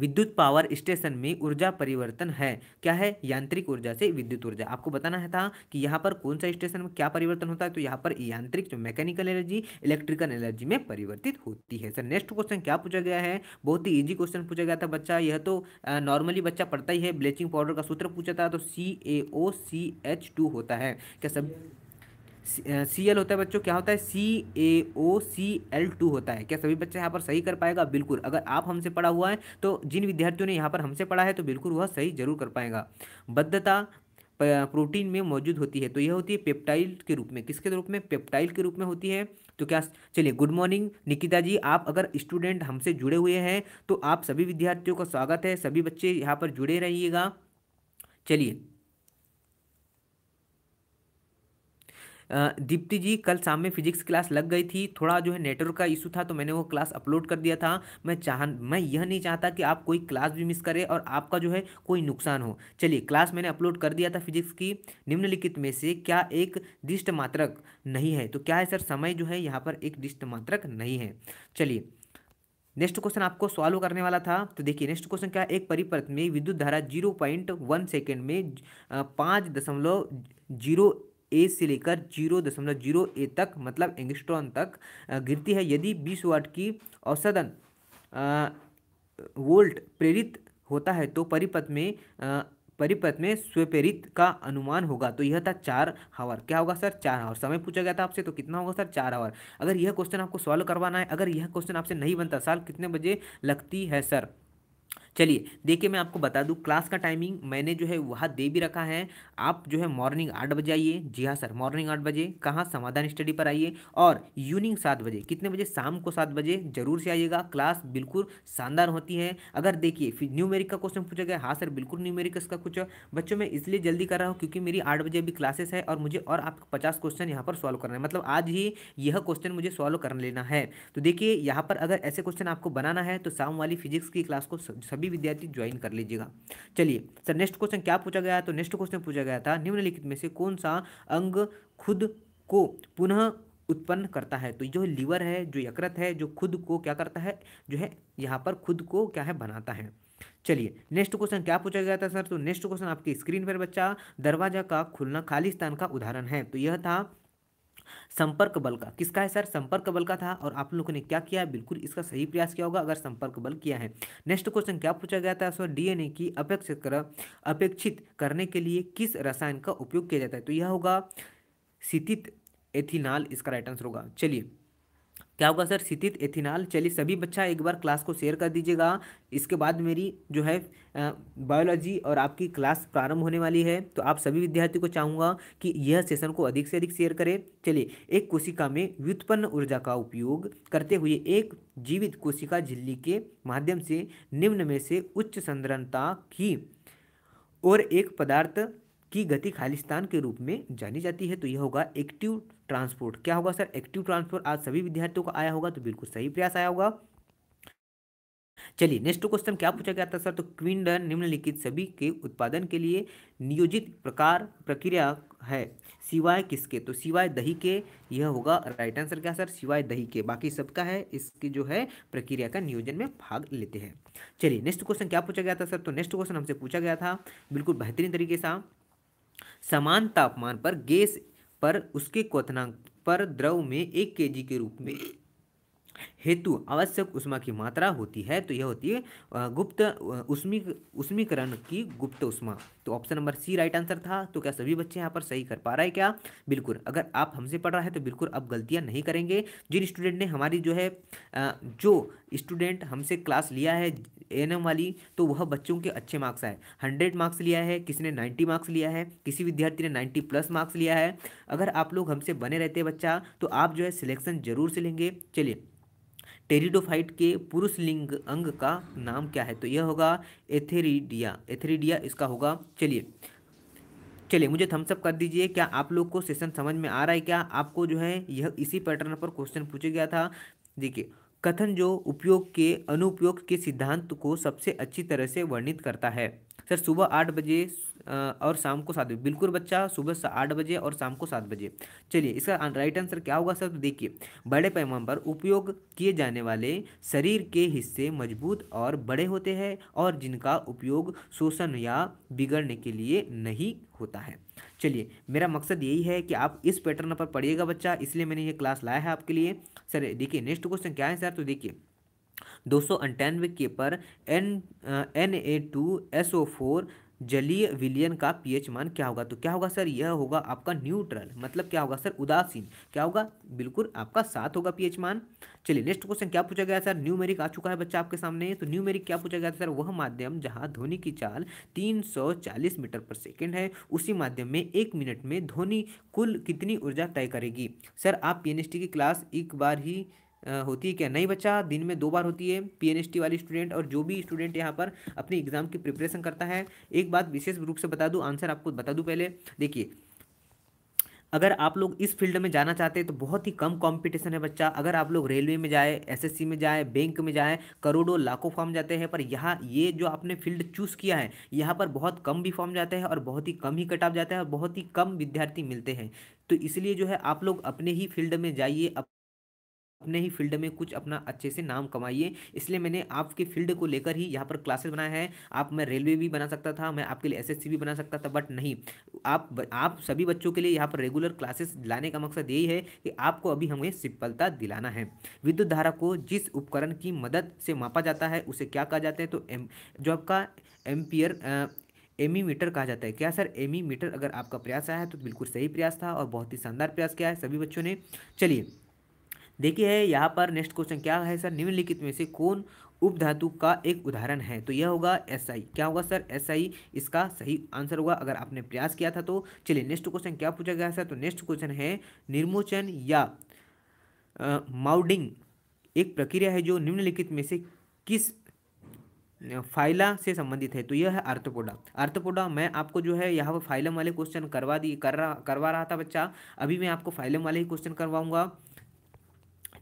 विद्युत पावर स्टेशन में ऊर्जा परिवर्तन है क्या है यांत्रिक ऊर्जा से विद्युत ऊर्जा आपको बताना है था कि यहाँ पर कौन सा स्टेशन में क्या परिवर्तन होता है तो यहाँ पर यांत्रिक जो मैकेनिकल एनर्जी इलेक्ट्रिकल एनर्जी में परिवर्तित होती है सर नेक्स्ट क्वेश्चन क्या पूछा गया है बहुत ही ईजी क्वेश्चन पूछा गया था बच्चा यह तो नॉर्मली बच्चा पढ़ता ही है ब्लीचिंग पाउडर का सूत्र पूछा था तो सी ए ओ सी एच टू होता है क्या सब सी एल होता है बच्चों क्या होता है सी ए ओ सी एल टू होता है क्या सभी बच्चे यहाँ पर सही कर पाएगा बिल्कुल अगर आप हमसे पढ़ा हुआ है तो जिन विद्यार्थियों ने यहाँ पर हमसे पढ़ा है तो बिल्कुल वह सही जरूर कर पाएगा बद्धता प्रोटीन में मौजूद होती है तो यह होती है पेप्टाइल के रूप में किसके रूप में पेप्टाइल के रूप में होती है तो क्या चलिए गुड मॉर्निंग निकिता जी आप अगर स्टूडेंट हमसे जुड़े हुए हैं तो आप सभी विद्यार्थियों का स्वागत है सभी बच्चे यहाँ पर जुड़े रहिएगा चलिए दीप्ति जी कल शाम में फिजिक्स क्लास लग गई थी थोड़ा जो है नेटवर्क का इशू था तो मैंने वो क्लास अपलोड कर दिया था मैं चाह मैं यह नहीं चाहता कि आप कोई क्लास भी मिस करें और आपका जो है कोई नुकसान हो चलिए क्लास मैंने अपलोड कर दिया था फिजिक्स की निम्नलिखित में से क्या एक दिष्ट मात्रक नहीं है तो क्या है सर समय जो है यहाँ पर एक दिष्ट मात्रक नहीं है चलिए नेक्स्ट क्वेश्चन आपको सॉल्व करने वाला था तो देखिए नेक्स्ट क्वेश्चन क्या है एक परिपथ में विद्युत धारा जीरो पॉइंट वन सेकेंड में पाँच दशमलव जीरो ए से लेकर जीरो दशमलव जीरो ए तक मतलब एंगस्ट्रॉन तक गिरती है यदि बीस वाट की औसतन वोल्ट प्रेरित होता है तो परिपथ में आ, परिपथ में स्वप्रेरित का अनुमान होगा तो यह था चार हावर क्या होगा सर चार हावर समय पूछा गया था आपसे तो कितना होगा सर चार हावर अगर यह क्वेश्चन आपको सॉल्व करवाना है अगर यह क्वेश्चन आपसे नहीं बनता साल कितने बजे लगती है सर चलिए देखिए मैं आपको बता दूँ क्लास का टाइमिंग मैंने जो है वहाँ दे भी रखा है आप जो है मॉर्निंग आठ बजे आइए जी हाँ सर मॉर्निंग आठ बजे कहाँ समाधान स्टडी पर आइए और इवनिंग सात बजे कितने बजे शाम को सात बजे जरूर से आइएगा क्लास बिल्कुल शानदार होती है अगर देखिए फिर न्यूमेरिक का क्वेश्चन पूछा गया हाँ सर बिल्कुल न्यूमेरिक्स का कुछ बच्चों मैं इसलिए जल्दी कर रहा हूँ क्योंकि मेरी आठ बजे अभी क्लासेस है और मुझे और आपको पचास क्वेश्चन यहाँ पर सॉल्व करना है मतलब आज ही यह क्वेश्चन मुझे सॉल्व कर लेना है तो देखिए यहाँ पर अगर ऐसे क्वेश्चन आपको बनाना है तो शाम वाली फिजिक्स की क्लास को सभी सभी विद्यार्थी ज्वाइन कर लीजिएगा चलिए सर नेक्स्ट क्वेश्चन क्या पूछा गया तो नेक्स्ट क्वेश्चन पूछा गया था निम्नलिखित में से कौन सा अंग खुद को पुनः उत्पन्न करता है तो जो लीवर है जो यकृत है जो खुद को क्या करता है जो है यहाँ पर खुद को क्या है बनाता है चलिए नेक्स्ट क्वेश्चन क्या पूछा गया था सर तो नेक्स्ट क्वेश्चन आपकी स्क्रीन पर बच्चा दरवाजा का खुलना खाली स्थान का उदाहरण है तो यह था संपर्क बल का किसका है सर संपर्क बल का था और आप लोगों ने क्या किया बिल्कुल इसका सही प्रयास किया होगा अगर संपर्क बल किया है नेक्स्ट क्वेश्चन क्या पूछा गया था सो डीएनए की अपेक्षित कर अपेक्षित करने के लिए किस रसायन का उपयोग किया जाता है तो यह होगा सितित एथिनाल इसका राइट आंसर होगा चलिए क्या होगा सर सितित एथिनॉल चलिए सभी बच्चा एक बार क्लास को शेयर कर दीजिएगा इसके बाद मेरी जो है बायोलॉजी और आपकी क्लास प्रारंभ होने वाली है तो आप सभी विद्यार्थी को चाहूँगा कि यह सेशन को अधिक से अधिक शेयर करें चलिए एक कोशिका में व्युत्पन्न ऊर्जा का उपयोग करते हुए एक जीवित कोशिका झिल्ली के माध्यम से निम्न में से उच्च संद्रणता की और एक पदार्थ की गति खालिस्तान के रूप में जानी जाती है तो यह होगा एक्टिव ट्रांसपोर्ट क्या होगा सर एक्टिव ट्रांसपोर्ट आज सभी विद्यार्थियों का आया होगा तो बिल्कुल सही प्रयास आया होगा चलिए नेक्स्ट क्वेश्चन क्या पूछा गया था सर तो क्विंडन निम्नलिखित सभी के उत्पादन के लिए नियोजित प्रकार प्रक्रिया है सिवाय किसके तो सिवाय दही के यह होगा राइट आंसर क्या सर सिवाय दही के बाकी सबका है इसकी जो है प्रक्रिया का नियोजन में भाग लेते हैं चलिए नेक्स्ट क्वेश्चन क्या पूछा गया था सर तो नेक्स्ट क्वेश्चन हमसे पूछा गया था बिल्कुल बेहतरीन तरीके से समान तापमान पर गैस पर उसके क्वथनांक पर द्रव में एक केजी के रूप में हेतु आवश्यक उष्मा की मात्रा होती है तो यह होती है गुप्त उष्मी उष्मीकरण की गुप्त उष्मा तो option number C right answer था तो क्या सभी बच्चे यहाँ पर सही कर पा रहे हैं क्या बिल्कुल अगर आप हमसे पढ़ रहे हैं तो बिल्कुल अब गलतियाँ नहीं करेंगे जिन स्टूडेंट ने हमारी जो है जो स्टूडेंट हमसे क्लास लिया है एन वाली तो वह बच्चों के अच्छे मार्क्स आए हंड्रेड मार्क्स लिया है किसी ने नाइन्टी मार्क्स लिया है किसी विद्यार्थी ने नाइन्टी प्लस मार्क्स लिया है अगर आप लोग हमसे बने रहते बच्चा तो आप जो है सिलेक्शन जरूर से लेंगे चलिए टेरिडोफाइट के पुरुष लिंग अंग का नाम क्या है तो यह होगा एथेरिडिया एथेरिडिया इसका होगा चलिए चलिए मुझे थम्सअप कर दीजिए क्या आप लोग को सेशन समझ में आ रहा है क्या आपको जो है यह इसी पैटर्न पर क्वेश्चन पूछा गया था देखिए कथन जो उपयोग के अनुपयोग के सिद्धांत को सबसे अच्छी तरह से वर्णित करता है सर सुबह आठ बजे और शाम को सात बजे बिल्कुल बच्चा सुबह आठ बजे और शाम को सात बजे चलिए इसका राइट अं, आंसर क्या होगा सर तो देखिए बड़े पैमाने पर उपयोग किए जाने वाले शरीर के हिस्से मजबूत और बड़े होते हैं और जिनका उपयोग शोषण या बिगड़ने के लिए नहीं होता है चलिए मेरा मकसद यही है कि आप इस पैटर्न पर पढ़िएगा बच्चा इसलिए मैंने ये क्लास लाया है आपके लिए सर देखिए नेक्स्ट क्वेश्चन क्या है सर तो देखिए दो के पर N N A two S O four जलीय विलियन का पीएच मान क्या होगा तो क्या होगा सर यह होगा आपका न्यूट्रल मतलब क्या होगा सर उदासीन क्या होगा बिल्कुल आपका सात होगा पीएच मान चलिए नेक्स्ट क्वेश्चन क्या पूछा गया सर न्यूमेरिक आ चुका है बच्चा आपके सामने तो न्यूमेरिक क्या पूछा गया सर वह माध्यम जहां ध्वनि की चाल 340 मीटर पर सेकेंड है उसी माध्यम में एक मिनट में ध्वनि कुल कितनी ऊर्जा तय करेगी सर आप पी की क्लास एक बार ही होती है क्या नहीं बच्चा दिन में दो बार होती है पीएनएसटी वाली स्टूडेंट और जो भी स्टूडेंट यहाँ पर अपने एग्जाम की प्रिपरेशन करता है एक बात विशेष रूप से बता दूँ आंसर आपको बता दूँ पहले देखिए अगर आप लोग इस फील्ड में जाना चाहते हैं तो बहुत ही कम कंपटीशन है बच्चा अगर आप लोग रेलवे में जाए एसएससी में जाए बैंक में जाए करोड़ों लाखों फॉर्म जाते हैं पर यहाँ ये जो आपने फील्ड चूज़ किया है यहाँ पर बहुत कम भी फॉर्म जाते हैं और बहुत ही कम ही कट ऑफ जाता है और बहुत ही कम विद्यार्थी मिलते हैं तो इसलिए जो है आप लोग अपने ही फील्ड में जाइए अपने ही फील्ड में कुछ अपना अच्छे से नाम कमाइए इसलिए मैंने आपके फील्ड को लेकर ही यहाँ पर क्लासेस बनाया है आप मैं रेलवे भी बना सकता था मैं आपके लिए एसएससी भी बना सकता था बट नहीं आप आप सभी बच्चों के लिए यहाँ पर रेगुलर क्लासेस लाने का मकसद यही है कि आपको अभी हमें सिंपलता दिलाना है विद्युत धारा को जिस उपकरण की मदद से मापा जाता है उसे क्या कहा जाता है तो एम जो आपका एम्पियर एमी मीटर कहा जाता है क्या सर एमी मीटर अगर आपका प्रयास आया है तो बिल्कुल सही प्रयास था और बहुत ही शानदार प्रयास किया है सभी बच्चों ने चलिए देखिए यहाँ पर नेक्स्ट क्वेश्चन क्या है सर निम्नलिखित में से कौन उपधातु का एक उदाहरण है तो यह होगा एस SI. क्या होगा सर एस SI इसका सही आंसर होगा अगर आपने प्रयास किया था तो चलिए नेक्स्ट क्वेश्चन क्या पूछा गया सर तो नेक्स्ट क्वेश्चन है निर्मोचन या माउडिंग एक प्रक्रिया है जो निम्नलिखित में से किस फाइला से संबंधित है तो यह है आर्थोपोडा आर्थोपोडा मैं आपको जो है यहाँ पर फाइलम वाले क्वेश्चन करवा दी कर रहा करवा रहा था बच्चा अभी मैं आपको फाइलम वाले ही क्वेश्चन करवाऊंगा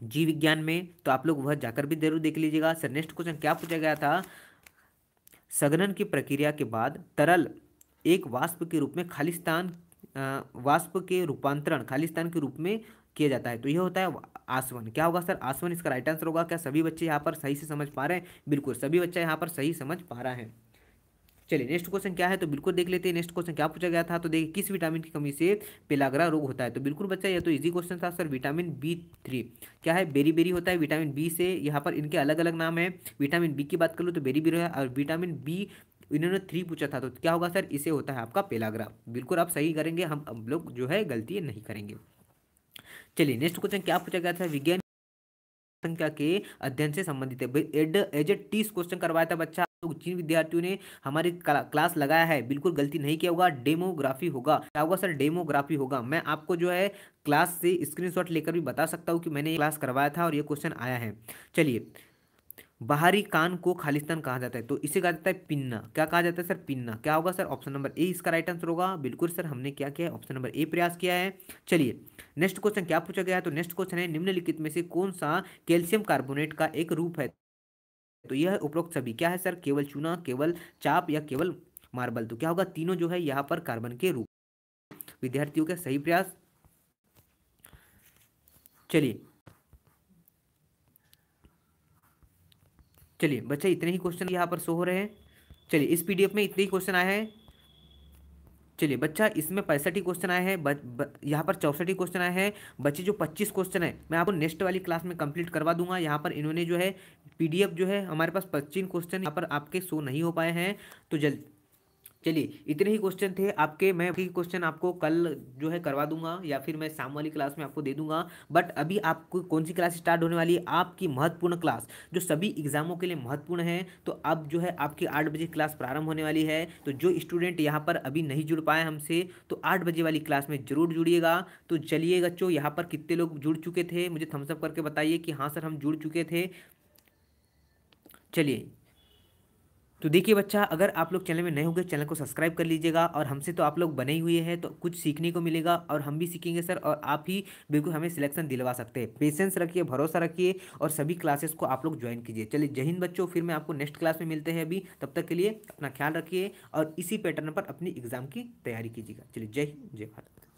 जीव विज्ञान में तो आप लोग वह जाकर भी जरूर देख लीजिएगा सर नेक्स्ट क्वेश्चन क्या पूछा गया था सघनन की प्रक्रिया के बाद तरल एक वाष्प के रूप में खालिस्तान वाष्प के रूपांतरण खालिस्तान के रूप में किया जाता है तो यह होता है आसवन क्या होगा सर आसवन इसका राइट आंसर होगा क्या सभी बच्चे यहाँ पर सही से समझ पा रहे हैं बिल्कुल सभी बच्चे यहाँ पर सही समझ पा रहे हैं चलिए नेक्स्ट क्वेश्चन क्या है तो बिल्कुल देख लेते हैं नेक्स्ट क्वेश्चन क्या पूछा गया था तो देखिए किस विटामिन की कमी से पेलाग्रा रोग होता है तो बिल्कुल बच्चा यह तो इजी क्वेश्चन था सर विटामिन बी थ्री क्या है बेरी बेरी होता है विटामिन बी से यहाँ पर इनके अलग अलग नाम है विटामिन बी की बात कर लो तो बेरी बेरी है और विटामिन बी इन्होंने थ्री पूछा था तो क्या होगा सर इसे होता है आपका पेलाग्रा बिल्कुल आप सही करेंगे हम लोग जो है गलती नहीं करेंगे चलिए नेक्स्ट क्वेश्चन क्या पूछा गया था विज्ञान संख्या के अध्ययन से संबंधित है क्वेश्चन करवाया था बच्चा तो जिन विद्यार्थियों ने हमारी क्लास लगाया है बिल्कुल गलती नहीं किया होगा डेमोग्राफी होगा क्या होगा सर डेमोग्राफी होगा मैं आपको जो है क्लास से स्क्रीनशॉट लेकर भी बता सकता हूँ कि मैंने क्लास करवाया था और ये क्वेश्चन आया है चलिए बाहरी कान को खालिस्तान कहा जाता है तो इसे कहा जाता है पिन्ना क्या कहा जाता है सर पिन्ना क्या होगा सर ऑप्शन नंबर ए इसका राइट आंसर होगा बिल्कुल सर हमने क्या किया है ऑप्शन नंबर ए प्रयास किया है चलिए नेक्स्ट क्वेश्चन क्या पूछा गया है तो नेक्स्ट क्वेश्चन है निम्नलिखित में से कौन सा कैल्शियम कार्बोनेट का एक रूप है तो यह उपरोक्त सभी क्या है सर केवल चूना केवल चाप या केवल मार्बल तो क्या होगा तीनों जो है यहाँ पर कार्बन के रूप विद्यार्थियों का सही प्रयास चलिए चलिए बच्चा इतने ही क्वेश्चन यहाँ पर शो हो रहे हैं चलिए इस पी में इतने ही क्वेश्चन आए हैं चलिए बच्चा इसमें पैंसठ ही क्वेश्चन आए हैं यहाँ पर चौसठ ही क्वेश्चन आए हैं बच्चे जो पच्चीस क्वेश्चन है मैं आपको नेक्स्ट वाली क्लास में कंप्लीट करवा दूंगा यहाँ पर इन्होंने जो है पीडीएफ जो है हमारे पास पच्चीस क्वेश्चन यहाँ पर आपके शो नहीं हो पाए हैं तो जल्द चलिए इतने ही क्वेश्चन थे आपके मैं क्वेश्चन आपको कल जो है करवा दूंगा या फिर मैं शाम वाली क्लास में आपको दे दूंगा बट अभी आपको कौन सी क्लास स्टार्ट होने वाली है आपकी महत्वपूर्ण क्लास जो सभी एग्जामों के लिए महत्वपूर्ण है तो अब जो है आपकी आठ बजे क्लास प्रारंभ होने वाली है तो जो स्टूडेंट यहाँ पर अभी नहीं जुड़ पाए हमसे तो आठ बजे वाली क्लास में जरूर जुड़िएगा तो चलिए बच्चों यहाँ पर कितने लोग जुड़ चुके थे मुझे थम्सअप करके बताइए कि हाँ सर हम जुड़ चुके थे चलिए तो देखिए बच्चा अगर आप लोग चैनल में नए होंगे चैनल को सब्सक्राइब कर लीजिएगा और हमसे तो आप लोग बने हुए हैं तो कुछ सीखने को मिलेगा और हम भी सीखेंगे सर और आप ही बिल्कुल हमें सिलेक्शन दिलवा सकते हैं पेशेंस रखिए भरोसा रखिए और सभी क्लासेस को आप लोग ज्वाइन कीजिए चलिए जय हिंद बच्चों फिर मैं आपको नेक्स्ट क्लास में मिलते हैं अभी तब तक के लिए अपना ख्याल रखिए और इसी पैटर्न पर अपनी एग्जाम की तैयारी कीजिएगा चलिए जय हिंद जय भारत